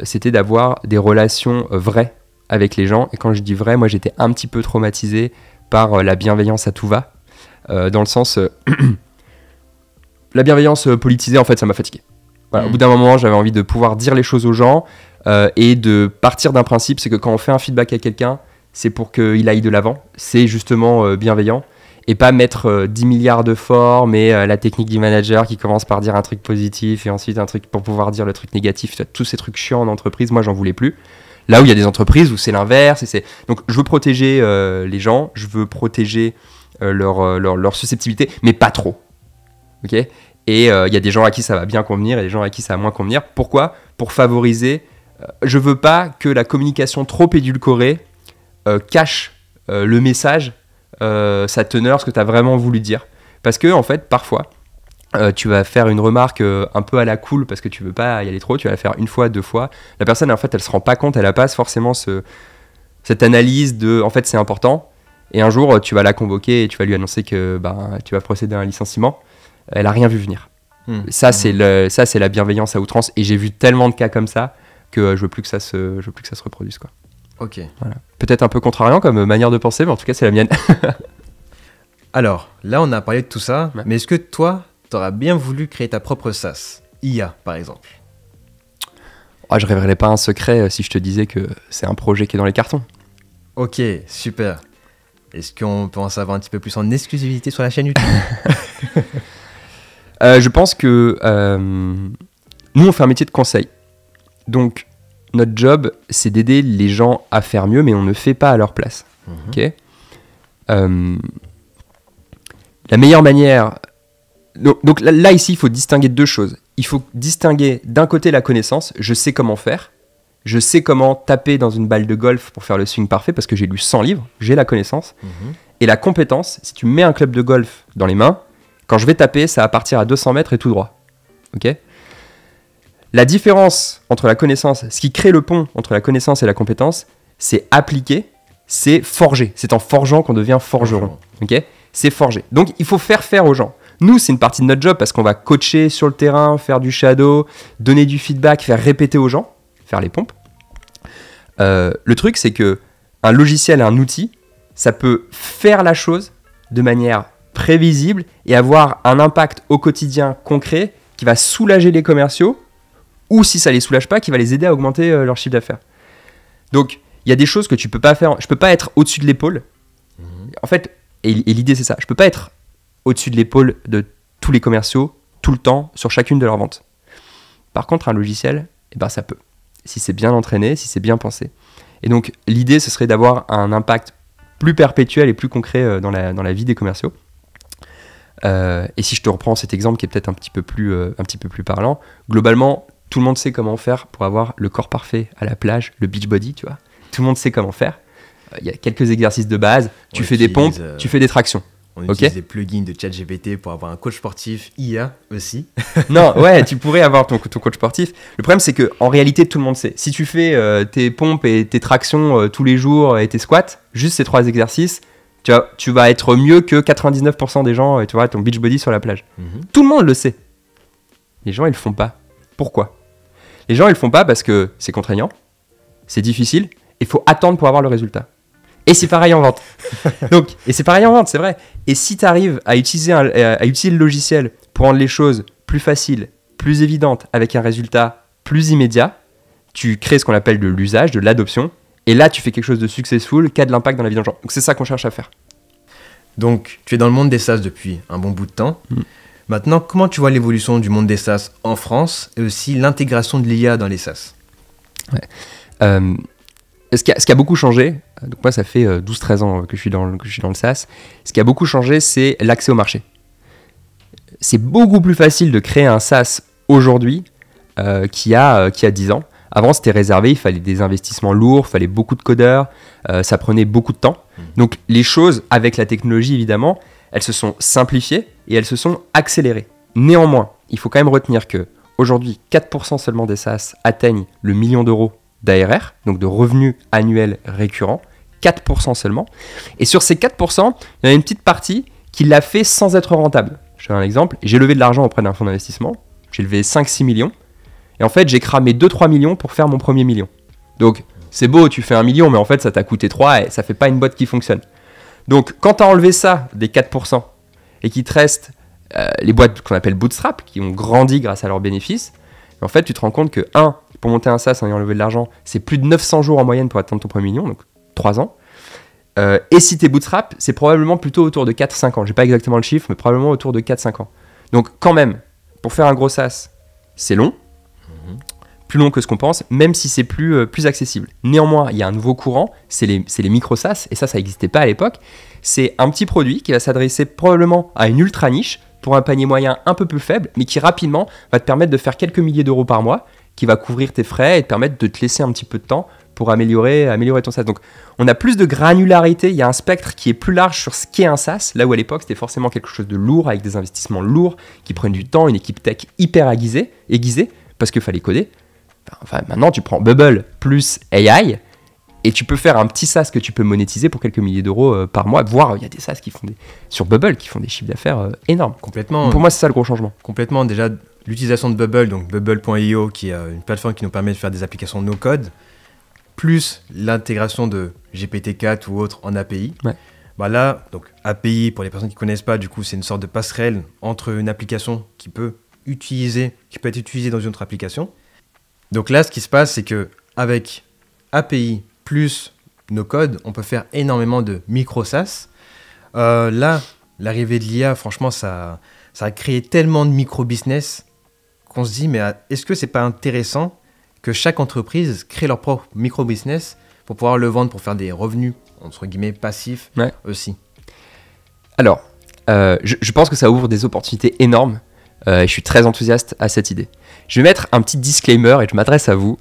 c'était d'avoir des relations vraies avec les gens. Et quand je dis vrai, moi j'étais un petit peu traumatisé par la bienveillance à tout va, dans le sens... la bienveillance politisée, en fait, ça m'a fatigué. Au mmh. bout d'un moment, j'avais envie de pouvoir dire les choses aux gens, euh, et de partir d'un principe, c'est que quand on fait un feedback à quelqu'un, c'est pour qu'il aille de l'avant, c'est justement euh, bienveillant, et pas mettre 10 euh, milliards de formes et la technique du manager qui commence par dire un truc positif et ensuite un truc pour pouvoir dire le truc négatif, tous ces trucs chiants en entreprise, moi j'en voulais plus. Là où il y a des entreprises où c'est l'inverse, et c'est donc je veux protéger les gens, je veux protéger leur, leur, susceptibilité, mais pas trop. et il y a des gens à qui ça va bien convenir et des gens à qui ça va moins convenir. Pourquoi Pour favoriser euh, je veux pas que la communication trop édulcorée euh, cache euh, le message, sa teneur, ce que tu as vraiment voulu dire. Parce que, en fait, parfois, tu vas faire une remarque un peu à la cool parce que tu veux pas y aller trop, tu vas la faire une fois, deux fois. La personne, en fait, elle se rend pas compte, elle a pas forcément cette analyse de en fait, c'est important. Et un jour, tu vas la convoquer et tu vas lui annoncer que ben, tu vas procéder à un licenciement. Elle a rien vu venir. Hmm. Hmm. Ça, c'est la bienveillance à outrance. Et j'ai vu tellement de cas comme ça que euh, je veux plus que ça se, je veux plus que ça se reproduise quoi. Ok. Peut-être un peu contrariant comme euh, manière de penser, mais en tout cas c'est la mienne. Alors là on a parlé de tout ça, mais est-ce que toi tu aurais bien voulu créer ta propre SaaS, IA par exemple Ah ne je révélerais pas un secret euh, si je te disais que c'est un projet qui est dans les cartons. Ok, super. Est-ce qu'on peut en savoir un petit peu plus en exclusivité sur la chaîne YouTube Je pense que nous, on fait un métier de conseil. Donc, notre job, c'est d'aider les gens à faire mieux, mais on ne fait pas à leur place. Mhm. Ok euh, La meilleure manière. Donc, là, ici, il faut distinguer deux choses. Il faut distinguer d'un côté la connaissance, je sais comment faire, je sais comment taper dans une balle de golf pour faire le swing parfait parce que j'ai lu 100 livres, j'ai la connaissance. Mhm. Et la compétence, si tu mets un club de golf dans les mains, quand je vais taper, ça va partir à 200 mètres et tout droit. Ok la différence entre la connaissance, ce qui crée le pont entre la connaissance et la compétence, c'est appliquer, c'est forger. C'est en forgeant qu'on devient forgeron. Ok c'est forger. Donc il faut faire faire aux gens. Nous, c'est une partie de notre job parce qu'on va coacher sur le terrain, faire du shadow, donner du feedback, faire répéter aux gens, faire les pompes. Euh, le truc, c'est que un logiciel, un outil, ça peut faire la chose de manière prévisible et avoir un impact au quotidien concret qui va soulager les commerciaux ou si ça les soulage pas, qui va les aider à augmenter euh, leur chiffre d'affaires. Donc, il y a des choses que tu peux pas faire. Je peux pas être au-dessus de l'épaule. Mhm. En fait, et, l'idée c'est ça, je peux pas être au-dessus de l'épaule de tous les commerciaux, tout le temps, sur chacune de leurs ventes. Par contre, un logiciel, eh ben, ça peut. Si c'est bien entraîné, si c'est bien pensé. Et donc, l'idée, ce serait d'avoir un impact plus perpétuel et plus concret euh, dans, la, vie des commerciaux. Euh, et si je te reprends cet exemple qui est peut-être un un petit peu plus parlant, globalement, tout le monde sait comment faire pour avoir le corps parfait à la plage, le beach body, tu vois. Tout le monde sait comment faire. Euh, il y a quelques exercices de base. Tu fais des pompes, euh, tu fais des tractions. On utilise des plugins de ChatGPT pour avoir un coach sportif IA aussi. non, ouais, tu pourrais avoir ton, coach sportif. Le problème, c'est que en réalité, tout le monde sait. Si tu fais euh, tes pompes et tes tractions tous les jours et tes squats, juste ces trois exercices, tu vas, être mieux que 99% des gens et tu vois ton beach body sur la plage. Mhm. Tout le monde le sait. Les gens, ils le font pas. Pourquoi Les gens, ils le font pas parce que c'est contraignant, c'est difficile, il faut attendre pour avoir le résultat. Et c'est pareil en vente. Donc, et c'est pareil en vente, c'est vrai. Et si tu arrives à utiliser, euh, à utiliser le logiciel pour rendre les choses plus faciles, plus évidentes, avec un résultat plus immédiat, tu crées ce qu'on appelle de l'usage, de l'adoption. Et là, tu fais quelque chose de successful qui a de l'impact dans la vie des gens. Donc, c'est ça qu'on cherche à faire. Donc, tu es dans le monde des SaaS depuis un bon bout de temps. Hmm. Maintenant, comment tu vois l'évolution du monde des SaaS en France et aussi l'intégration de l'IA dans les SaaS euh, ce, qui a, ce, a, beaucoup changé, euh, donc moi ça fait 12-13 euh, ans que je, suis dans le, suis dans le SaaS, ce qui a beaucoup changé c'est l'accès au marché. C'est beaucoup plus facile de créer un SaaS aujourd'hui qu'il y, a, a 10 ans. Avant, c'était réservé, il fallait des investissements lourds, il fallait beaucoup de codeurs, ça prenait beaucoup de temps. Mmh. Donc les choses, avec la technologie évidemment, elles se sont simplifiées et elles se sont accélérées. Néanmoins, il faut quand même retenir que aujourd'hui, 4% seulement des SaaS atteignent le million d'euros d'ARR, donc de revenus annuels récurrents, 4% seulement. Et sur ces 4%, il y en a une petite partie qui l'a fait sans être rentable. Je donne un exemple, j'ai levé de l'argent auprès d'un fonds d'investissement, j'ai levé 5-6 millions, et en fait j'ai cramé 2-3 millions pour faire mon premier million. Donc c'est beau, tu fais un million, mais en fait ça t'a coûté 3 et ça fait pas une boîte qui fonctionne. Donc, quand tu as enlevé ça des 4% et qu'il te reste euh, les boîtes qu'on appelle bootstrap, qui ont grandi grâce à leurs bénéfices, en fait, tu te rends compte que 1, pour monter un SaaS en ayant de l'argent, c'est plus de 900 jours en moyenne pour atteindre ton premier million, donc 3 ans. Euh, et si t'es bootstrap, c'est probablement plutôt autour de 4-5 ans. J'ai pas exactement le chiffre, mais probablement autour de 4-5 ans. Donc quand même, pour faire un gros SaaS, c'est long plus long que ce qu'on pense, même si c'est plus, euh, plus accessible. Néanmoins, il y a un nouveau courant, c'est les, micro-SaaS, et ça, ça n'existait pas à l'époque. C'est un petit produit qui va s'adresser probablement à une ultra niche, pour un panier moyen un peu plus faible, mais qui rapidement va te permettre de faire quelques milliers d'euros par mois, qui va couvrir tes frais et te permettre de te laisser un petit peu de temps pour améliorer, améliorer ton SaaS. Donc on a plus de granularité, il y a un spectre qui est plus large sur ce qu'est un SaaS, là où à l'époque c'était forcément quelque chose de lourd, avec des investissements lourds, qui prennent du temps, une équipe tech hyper aiguisée, aiguisée parce qu'il fallait coder maintenant tu prends Bubble plus AI et tu peux faire un petit SaaS que tu peux monétiser pour quelques milliers d'euros euh, par mois, voire il y a des SaaS qui font sur Bubble qui font des chiffres d'affaires euh, énormes. Complètement. Pour moi, c'est ça le gros changement. Complètement. Déjà, l'utilisation de Bubble, donc Bubble.io, qui est euh, une plateforme qui nous permet de faire des applications no code, plus l'intégration de GPT-4 ou autre en API. Bah là, donc API, pour les personnes qui ne connaissent pas, du coup, c'est une sorte de passerelle entre une application qui peut utiliser, qui peut être utilisée dans une autre application, donc là, ce qui se passe, c'est que avec API plus nos codes, on peut faire énormément de micro SaaS. Euh, là, l'arrivée de l'IA, franchement, ça, a créé tellement de micro business qu'on se dit, mais ah, est-ce que c'est pas intéressant que chaque entreprise crée leur propre micro business pour pouvoir le vendre, pour faire des revenus entre guillemets passifs aussi. Alors, euh, je, pense que ça ouvre des opportunités énormes. Euh, et je suis très enthousiaste à cette idée. Je vais mettre un petit disclaimer et je m'adresse à vous.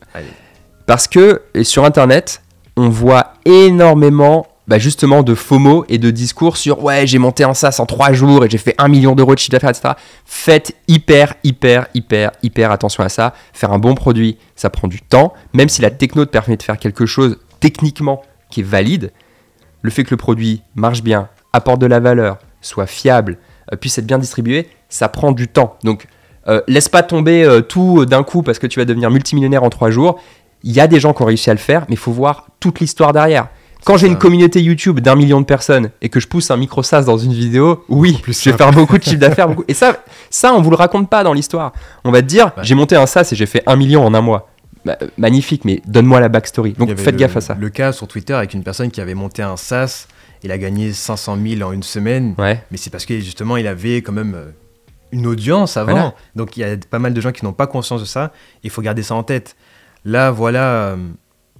Parce que sur Internet, on voit énormément bah, justement de FOMO et de discours sur ouais j'ai monté en sas en 3 jours et j'ai fait 1 million d'euros de chiffre d'affaires, etc. Faites hyper, hyper, hyper, hyper attention à ça. Faire un bon produit, ça prend du temps. Même si la techno te permet de faire quelque chose techniquement qui est valide, le fait que le produit marche bien, apporte de la valeur, soit fiable, euh, puisse être bien distribué, ça prend du temps. Donc euh, laisse pas tomber euh, tout d'un coup parce que tu vas devenir multimillionnaire en trois jours. Il y a des gens qui ont réussi à le faire, mais il faut voir toute l'histoire derrière. Quand j'ai une communauté YouTube d'un million de personnes et que je pousse un micro sas dans une vidéo, oui, je vais faire beaucoup de chiffre d'affaires. Et ça, ça, on vous le raconte pas dans l'histoire. On va te dire, j'ai monté un sas et j'ai fait un million en un mois. Bah, magnifique, mais donne-moi la backstory. Donc faites gaffe à ça. Le cas sur Twitter avec une personne qui avait monté un sas il a gagné 500 000 en une semaine, mais c'est parce que justement il avait quand même euh, une audience avant. Donc il y a pas mal de gens qui n'ont pas conscience de ça. Il faut garder ça en tête. Là, voilà, euh,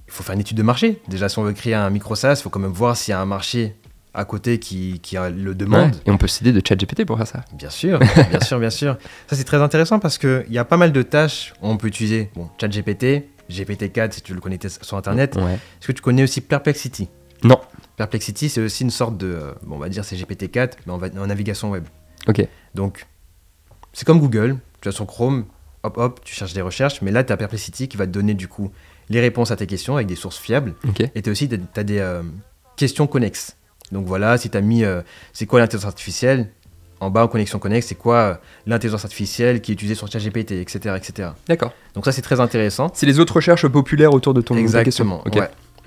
il faut faire une étude de marché. Déjà, si on veut créer un micro SaaS, il faut quand même voir s'il y a un marché à côté qui, qui le demande. et on peut s'aider de ChatGPT pour faire ça. Bien sûr, bien sûr, bien sûr. Ça, c'est très intéressant parce qu'il y a pas mal de tâches où on peut utiliser bon, ChatGPT, GPT-4 si tu le connais sur Internet. Est-ce que tu connais aussi Perplexity Non. Perplexity, c'est aussi une sorte de, euh, bon, on va dire c'est GPT-4, mais en navigation web. Ok. Donc, c'est comme Google, tu as son Chrome, hop hop, tu cherches des recherches, mais là, tu as Perplexity qui va te donner du coup les réponses à tes questions avec des sources fiables. Et tu as aussi des euh, questions connexes. Donc voilà, si tu as mis euh, c'est quoi l'intelligence artificielle, en bas en connexion connexe, c'est quoi euh, l'intelligence artificielle qui est utilisée sur ChatGPT, etc. etc. D'accord. Donc ça, c'est très intéressant. C'est les autres recherches populaires autour de ton Exactement.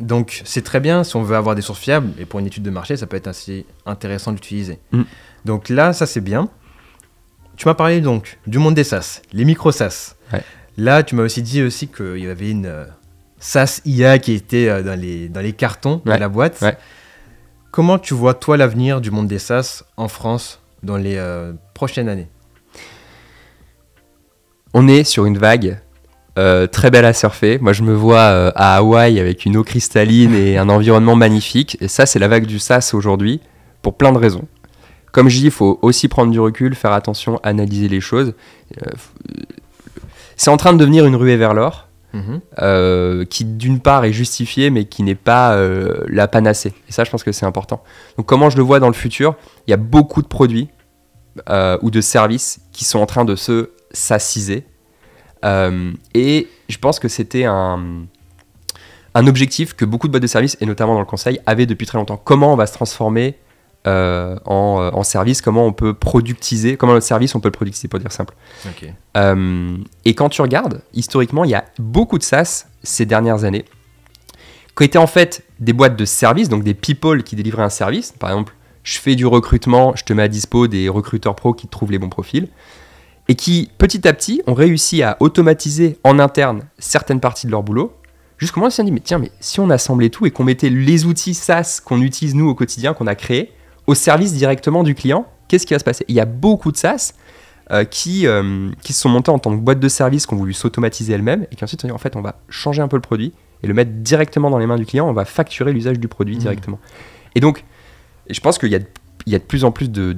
Donc c'est très bien si on veut avoir des sources fiables, et pour une étude de marché, ça peut être assez intéressant d'utiliser. Mm. Donc là, ça c'est bien. Tu m'as parlé donc du monde des sas, les micro sas Là, tu m'as aussi dit aussi qu'il y avait une euh, sas IA qui était euh, dans les, dans les cartons de la boîte. Comment tu vois, toi, l'avenir du monde des sas en France dans les euh, prochaines années On est sur une vague très belle à surfer. Moi, je me vois à Hawaï avec une eau cristalline et un environnement magnifique. Et ça, c'est la vague du sas aujourd'hui, pour plein de raisons comme je dis, il faut aussi prendre du recul, faire attention, analyser les choses. Euh, c'est en train de devenir une ruée vers l'or. Mhm. Euh, qui d'une part est justifiée mais qui n'est pas euh, la panacée. Et ça, je pense que c'est important. Donc comment je le vois dans le futur, il y a beaucoup de produits ou de services qui sont en train de se s'assiser. et je pense que c'était un, un objectif que beaucoup de boîtes de services, et notamment dans le conseil, avaient depuis très longtemps. Comment on va se transformer euh, euh, en, service, comment on peut productiser, comment notre service on peut le productiser pour dire simple. Euh, et quand tu regardes, historiquement, il y a beaucoup de SaaS ces dernières années qui étaient en fait des boîtes de service, donc des people qui délivraient un service. Par exemple, je fais du recrutement, je te mets à dispo des recruteurs pros qui trouvent les bons profils et qui petit à petit ont réussi à automatiser en interne certaines parties de leur boulot jusqu'au moment où ils se sont dit mais tiens mais si on assemblait tout et qu'on mettait les outils SaaS qu'on utilise nous au quotidien qu'on a créés au service directement du client, qu'est-ce qui va se passer Il y a beaucoup de SaaS euh, qui, euh, qui se sont montés en tant que boîte de service, qui ont voulu s'automatiser elles-mêmes, et qui ensuite en fait on va changer un peu le produit et le mettre directement dans les mains du client, on va facturer l'usage du produit mmh. directement. Et donc, je pense qu'il y a de il y de plus en plus de,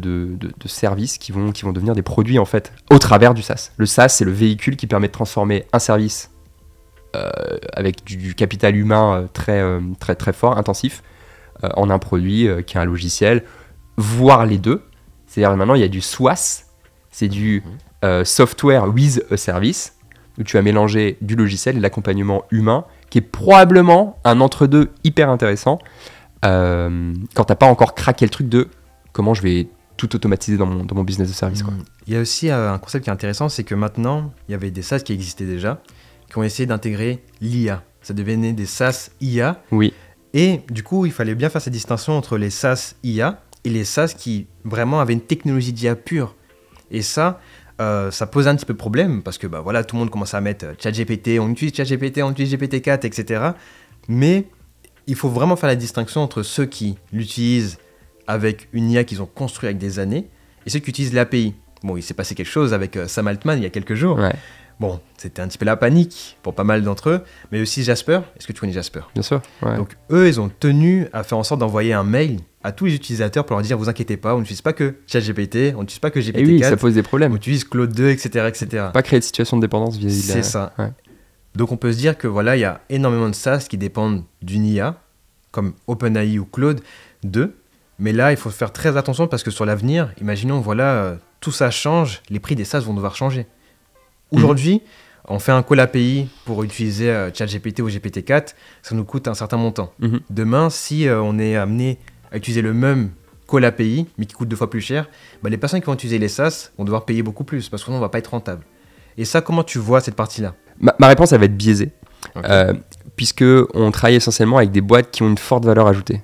services qui vont, qui vont devenir des produits en fait au travers du SaaS. Le SaaS, c'est le véhicule qui permet de transformer un service euh, avec du, capital humain très, très, très fort, intensif, en un produit qui est un logiciel voir les deux. C'est-à-dire maintenant, il y a du SWAS, c'est du mhm. euh, Software with a Service, où tu as mélangé du logiciel et l'accompagnement humain, qui est probablement un entre-deux hyper intéressant euh, quand t'as pas encore craqué le truc de comment je vais tout automatiser dans mon, business de service. Il y a aussi euh, un concept qui est intéressant, c'est que maintenant, il y avait des SaaS qui existaient déjà, qui ont essayé d'intégrer l'IA. Ça devenait des SaaS IA. Oui. Et du coup, il fallait bien faire cette distinction entre les SaaS IA et les SaaS qui vraiment avaient une technologie d'IA pure. Et ça, euh, ça pose un petit peu problème parce que bah, voilà, tout le monde commence à mettre euh, ChatGPT, on utilise ChatGPT, on utilise GPT-4, etc. Mais il faut vraiment faire la distinction entre ceux qui l'utilisent avec une IA qu'ils ont construite avec des années et ceux qui utilisent l'API. Bon, il s'est passé quelque chose avec euh, Sam Altman il y a quelques jours. Bon, c'était un petit peu la panique pour pas mal d'entre eux, mais aussi Jasper. Est-ce que tu connais Jasper Bien sûr. Donc, eux, ils ont tenu à faire en sorte d'envoyer un mail à tous les utilisateurs pour leur dire vous inquiétez pas, on utilise pas que ChatGPT, on utilise pas que GPT-4. Eh oui, ça pose des problèmes. On utilise Claude 2, etc. etc. Pas créer de situation de dépendance vis-à-vis C'est ça. Donc on peut se dire que voilà, il y a énormément de SaaS qui dépendent d'une IA, comme OpenAI ou Claude 2. Mais là, il faut faire très attention parce que sur l'avenir, imaginons, voilà, euh, tout ça change, les prix des SaaS vont devoir changer. Mhm. Aujourd'hui, on fait un call API pour utiliser euh, ChatGPT ou GPT-4, ça nous coûte un certain montant. Mhm. Demain, si euh, on est amené à utiliser le même call API, mais qui coûte deux fois plus cher, bah, les personnes qui vont utiliser les SaaS vont devoir payer beaucoup plus, parce que sinon on va pas être rentable. Et ça, comment tu vois cette partie-là ma, réponse, elle va être biaisée, puisqu'on euh, puisque on travaille essentiellement avec des boîtes qui ont une forte valeur ajoutée.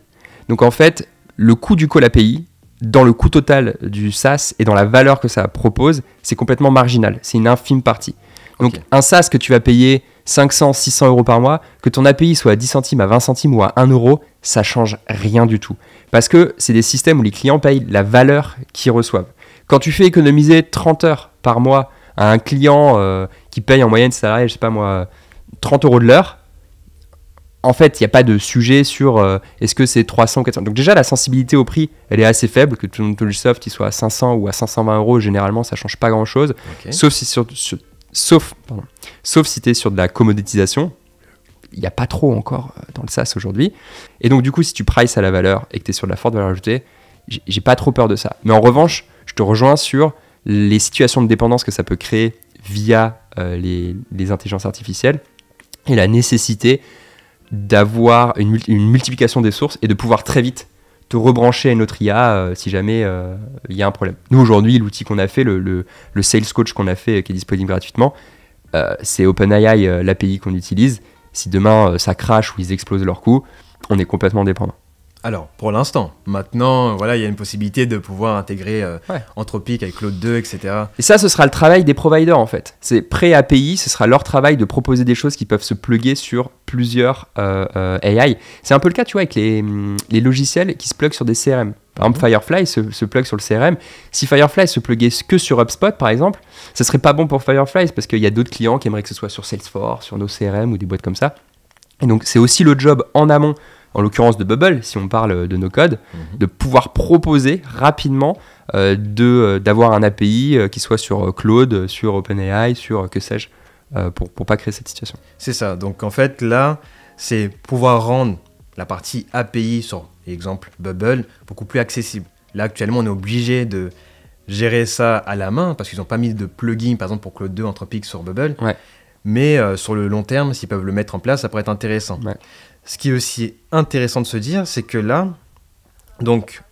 Donc en fait, le coût du call API, dans le coût total du SaaS et dans la valeur que ça propose, c'est complètement marginal, c'est une infime partie. Donc un SaaS que tu vas payer 500, 600 euros par mois, que ton API soit à 10 centimes, à 20 centimes ou à 1 euro, ça change rien du tout. Parce que c'est des systèmes où les clients payent la valeur qu'ils reçoivent. Quand tu fais économiser 30 heures par mois à un client euh, qui paye en moyenne salarié, je sais pas moi, 30 euros de l'heure, en fait, il n'y a pas de sujet sur euh, est-ce que c'est 300 ou 400. Donc déjà, la sensibilité au prix, elle est assez faible, que tout le soft il soit à 500 ou à 520 euros, généralement, ça change pas grand-chose, sauf si sur, sauf, sauf si tu es sur de la commoditisation, il n'y a pas trop encore euh, dans le SaaS aujourd'hui. Et donc, du coup, si tu prices à la valeur et que tu es sur de la forte valeur ajoutée, j'ai pas trop peur de ça. Mais en revanche, je te rejoins sur les situations de dépendance que ça peut créer via euh, les, les, intelligences artificielles et la nécessité d'avoir une, une, multiplication des sources et de pouvoir très vite te rebrancher à notre IA euh, si jamais il y a un problème. Nous, aujourd'hui, l'outil qu'on a fait, le, le, le Sales Coach qu'on a fait, qui est disponible gratuitement, c'est OpenAI, l'API qu'on utilise, si demain euh, ça crache ou ils explosent leur coup, on est complètement dépendant. Alors, pour l'instant. Maintenant, voilà, il y a une possibilité de pouvoir intégrer euh, Anthropic avec Claude 2, etc. Et ça, ce sera le travail des providers, en fait. C'est pré-API, ce sera leur travail de proposer des choses qui peuvent se pluguer sur plusieurs euh, euh, AI. C'est un peu le cas, tu vois, avec les, mm, logiciels qui se pluguent sur des CRM. Par exemple, Firefly se, se plug sur le CRM. Si Firefly se pluguait que sur HubSpot, par exemple, ça serait pas bon pour Firefly parce qu'il y a d'autres clients qui aimeraient que ce soit sur Salesforce, sur nos CRM ou des boîtes comme ça. Et donc, c'est aussi le job en amont en l'occurrence de Bubble, si on parle de nos codes, mhm. de pouvoir proposer rapidement euh, de euh, d'avoir un API euh, qui soit sur Claude, sur OpenAI, sur que sais-je, pour ne pas créer cette situation. C'est ça. Donc en fait, là, c'est pouvoir rendre la partie API sur, exemple, Bubble, beaucoup plus accessible. Là, actuellement, on est obligé de gérer ça à la main parce qu'ils n'ont pas mis de plugin, par exemple, pour Cloud 2 anthropique sur Bubble. Ouais. Mais sur le long terme, s'ils peuvent le mettre en place, ça pourrait être intéressant. Ouais. Ce qui est aussi intéressant de se dire, c'est que là, donc,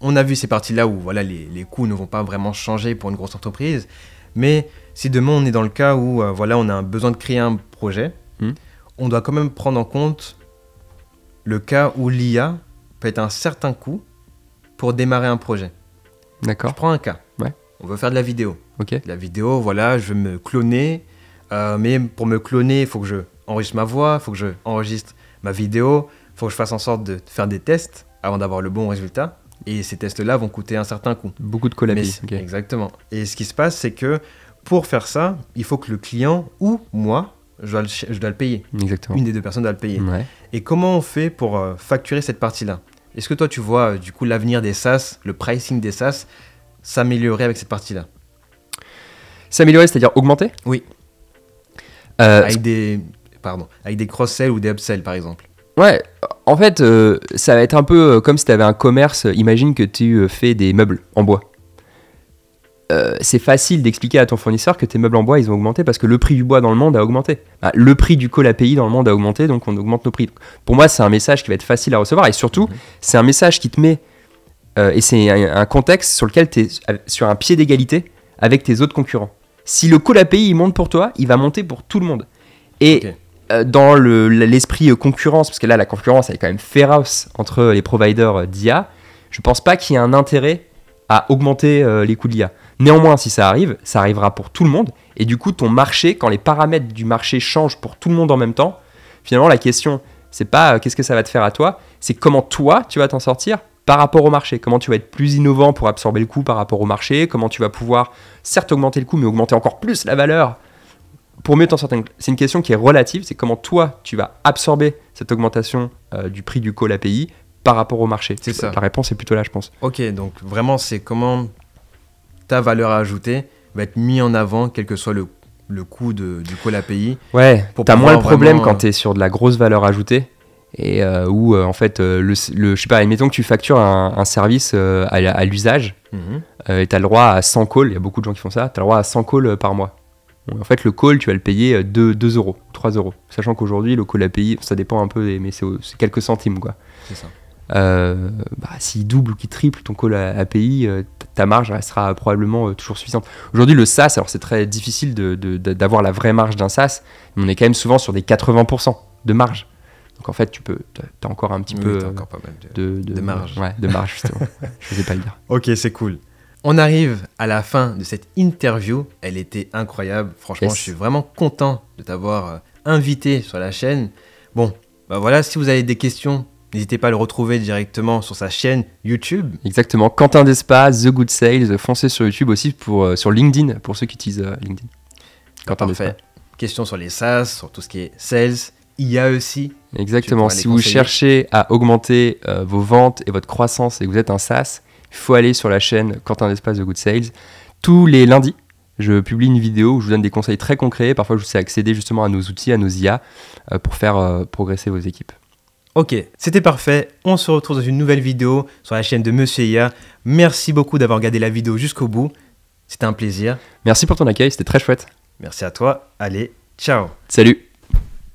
on a vu ces parties-là où voilà, les, coûts ne vont pas vraiment changer pour une grosse entreprise, mais si demain on est dans le cas où euh, voilà, on a un besoin de créer un projet, hmm. on doit quand même prendre en compte le cas où l'IA peut être un certain coût pour démarrer un projet. D'accord. Je prends un cas. On veut faire de la vidéo. Ok. la vidéo, voilà, je veux me cloner, euh, mais pour me cloner, il faut que je enregistre ma voix, il faut que je enregistre ma vidéo, il faut que je fasse en sorte de faire des tests avant d'avoir le bon résultat. Et ces tests-là vont coûter un certain coût. Beaucoup de collapse. Exactement. Et ce qui se passe, c'est que pour faire ça, il faut que le client ou moi, je dois le, payer. Exactement. Une des deux personnes doit le payer. Et comment on fait pour euh, facturer cette partie-là Est-ce que toi, tu vois euh, du coup l'avenir des SaaS, le pricing des SaaS s'améliorer avec cette partie-là S'améliorer, c'est-à-dire augmenter Oui. Euh, avec des, pardon, avec des cross-sells ou des upsells par exemple. Ouais, en fait, euh, ça va être un peu euh, comme si tu avais un commerce. Euh, imagine que tu fais des meubles en bois. c'est facile d'expliquer à ton fournisseur que tes meubles en bois ils ont augmenté parce que le prix du bois dans le monde a augmenté. Bah, le prix du col pays dans le monde a augmenté donc on augmente nos prix. pour moi, c'est un message qui va être facile à recevoir et surtout, mhm. c'est un message qui te met et c'est un, contexte sur lequel tu es sur un pied d'égalité avec tes autres concurrents. Si le à pays, il monte pour toi, il va monter pour tout le monde. Et euh, dans l'esprit euh, concurrence, parce que là la concurrence elle est quand même féroce entre euh, les providers d'IA, je pense pas qu'il y ait un intérêt à augmenter les coûts de l'IA. Néanmoins, si ça arrive, ça arrivera pour tout le monde, et du coup ton marché, quand les paramètres du marché changent pour tout le monde en même temps, finalement la question c'est pas qu'est-ce que ça va te faire à toi, c'est comment toi tu vas t'en sortir par rapport au marché, comment tu vas être plus innovant pour absorber le coût par rapport au marché, comment tu vas pouvoir certes augmenter le coût mais augmenter encore plus la valeur pour mieux t'en sortir, c'est une question qui est relative, c'est comment toi, tu vas absorber cette augmentation euh, du prix du call API par rapport au marché. C'est ça. La réponse est plutôt là, je pense. Ok, donc vraiment, c'est comment ta valeur ajoutée va être mise en avant, quel que soit le, coût de, du call API. Ouais, t'as moins le problème quand euh, tu es sur de la grosse valeur ajoutée et euh, où, en fait, le, le, je sais pas, admettons que tu factures un, service à, l'usage mhm. et tu as le droit à 100 calls, il y a beaucoup de gens qui font ça, tu as le droit à 100 calls par mois en fait, le call, tu vas le payer 2, euh, 2 euros, 3 euros. Sachant qu'aujourd'hui, le call API, ça dépend un peu, mais c'est quelques centimes, quoi. C'est ça. Euh, bah, s'il double ou qu'il triple ton call API, euh, ta marge restera probablement toujours suffisante. Aujourd'hui, le SaaS, alors c'est très difficile d'avoir la vraie marge d'un SaaS, mais on est quand même souvent sur des 80% de marge. Donc en fait, tu peux, as encore un petit peu de, marge. Ouais, de marge, justement. Je ne sais pas le Ok, c'est cool. On arrive à la fin de cette interview. Elle était incroyable. Franchement, je suis vraiment content de t'avoir euh, invité sur la chaîne. Bon, bah voilà, si vous avez des questions, n'hésitez pas à le retrouver directement sur sa chaîne YouTube. Exactement, Quentin Despas, The Good Sales, foncez sur YouTube aussi pour, euh, sur LinkedIn, pour ceux qui utilisent euh, LinkedIn. Quentin Parfait. Questions sur les SaaS, sur tout ce qui est sales, IA aussi. Exactement, si vous cherchez à augmenter vos ventes et votre croissance et que vous êtes un SaaS, il faut aller sur la chaîne Quentin espace de Good Sales. Tous les lundis, je publie une vidéo où je vous donne des conseils très concrets. Parfois, je vous sais accéder justement à nos outils, à nos IA, euh, pour faire euh, progresser vos équipes. Ok, c'était parfait. On se retrouve dans une nouvelle vidéo sur la chaîne de Monsieur IA. Merci beaucoup d'avoir regardé la vidéo jusqu'au bout. C'était un plaisir. Merci pour ton accueil, c'était très chouette. Merci à toi. Allez, ciao. Salut.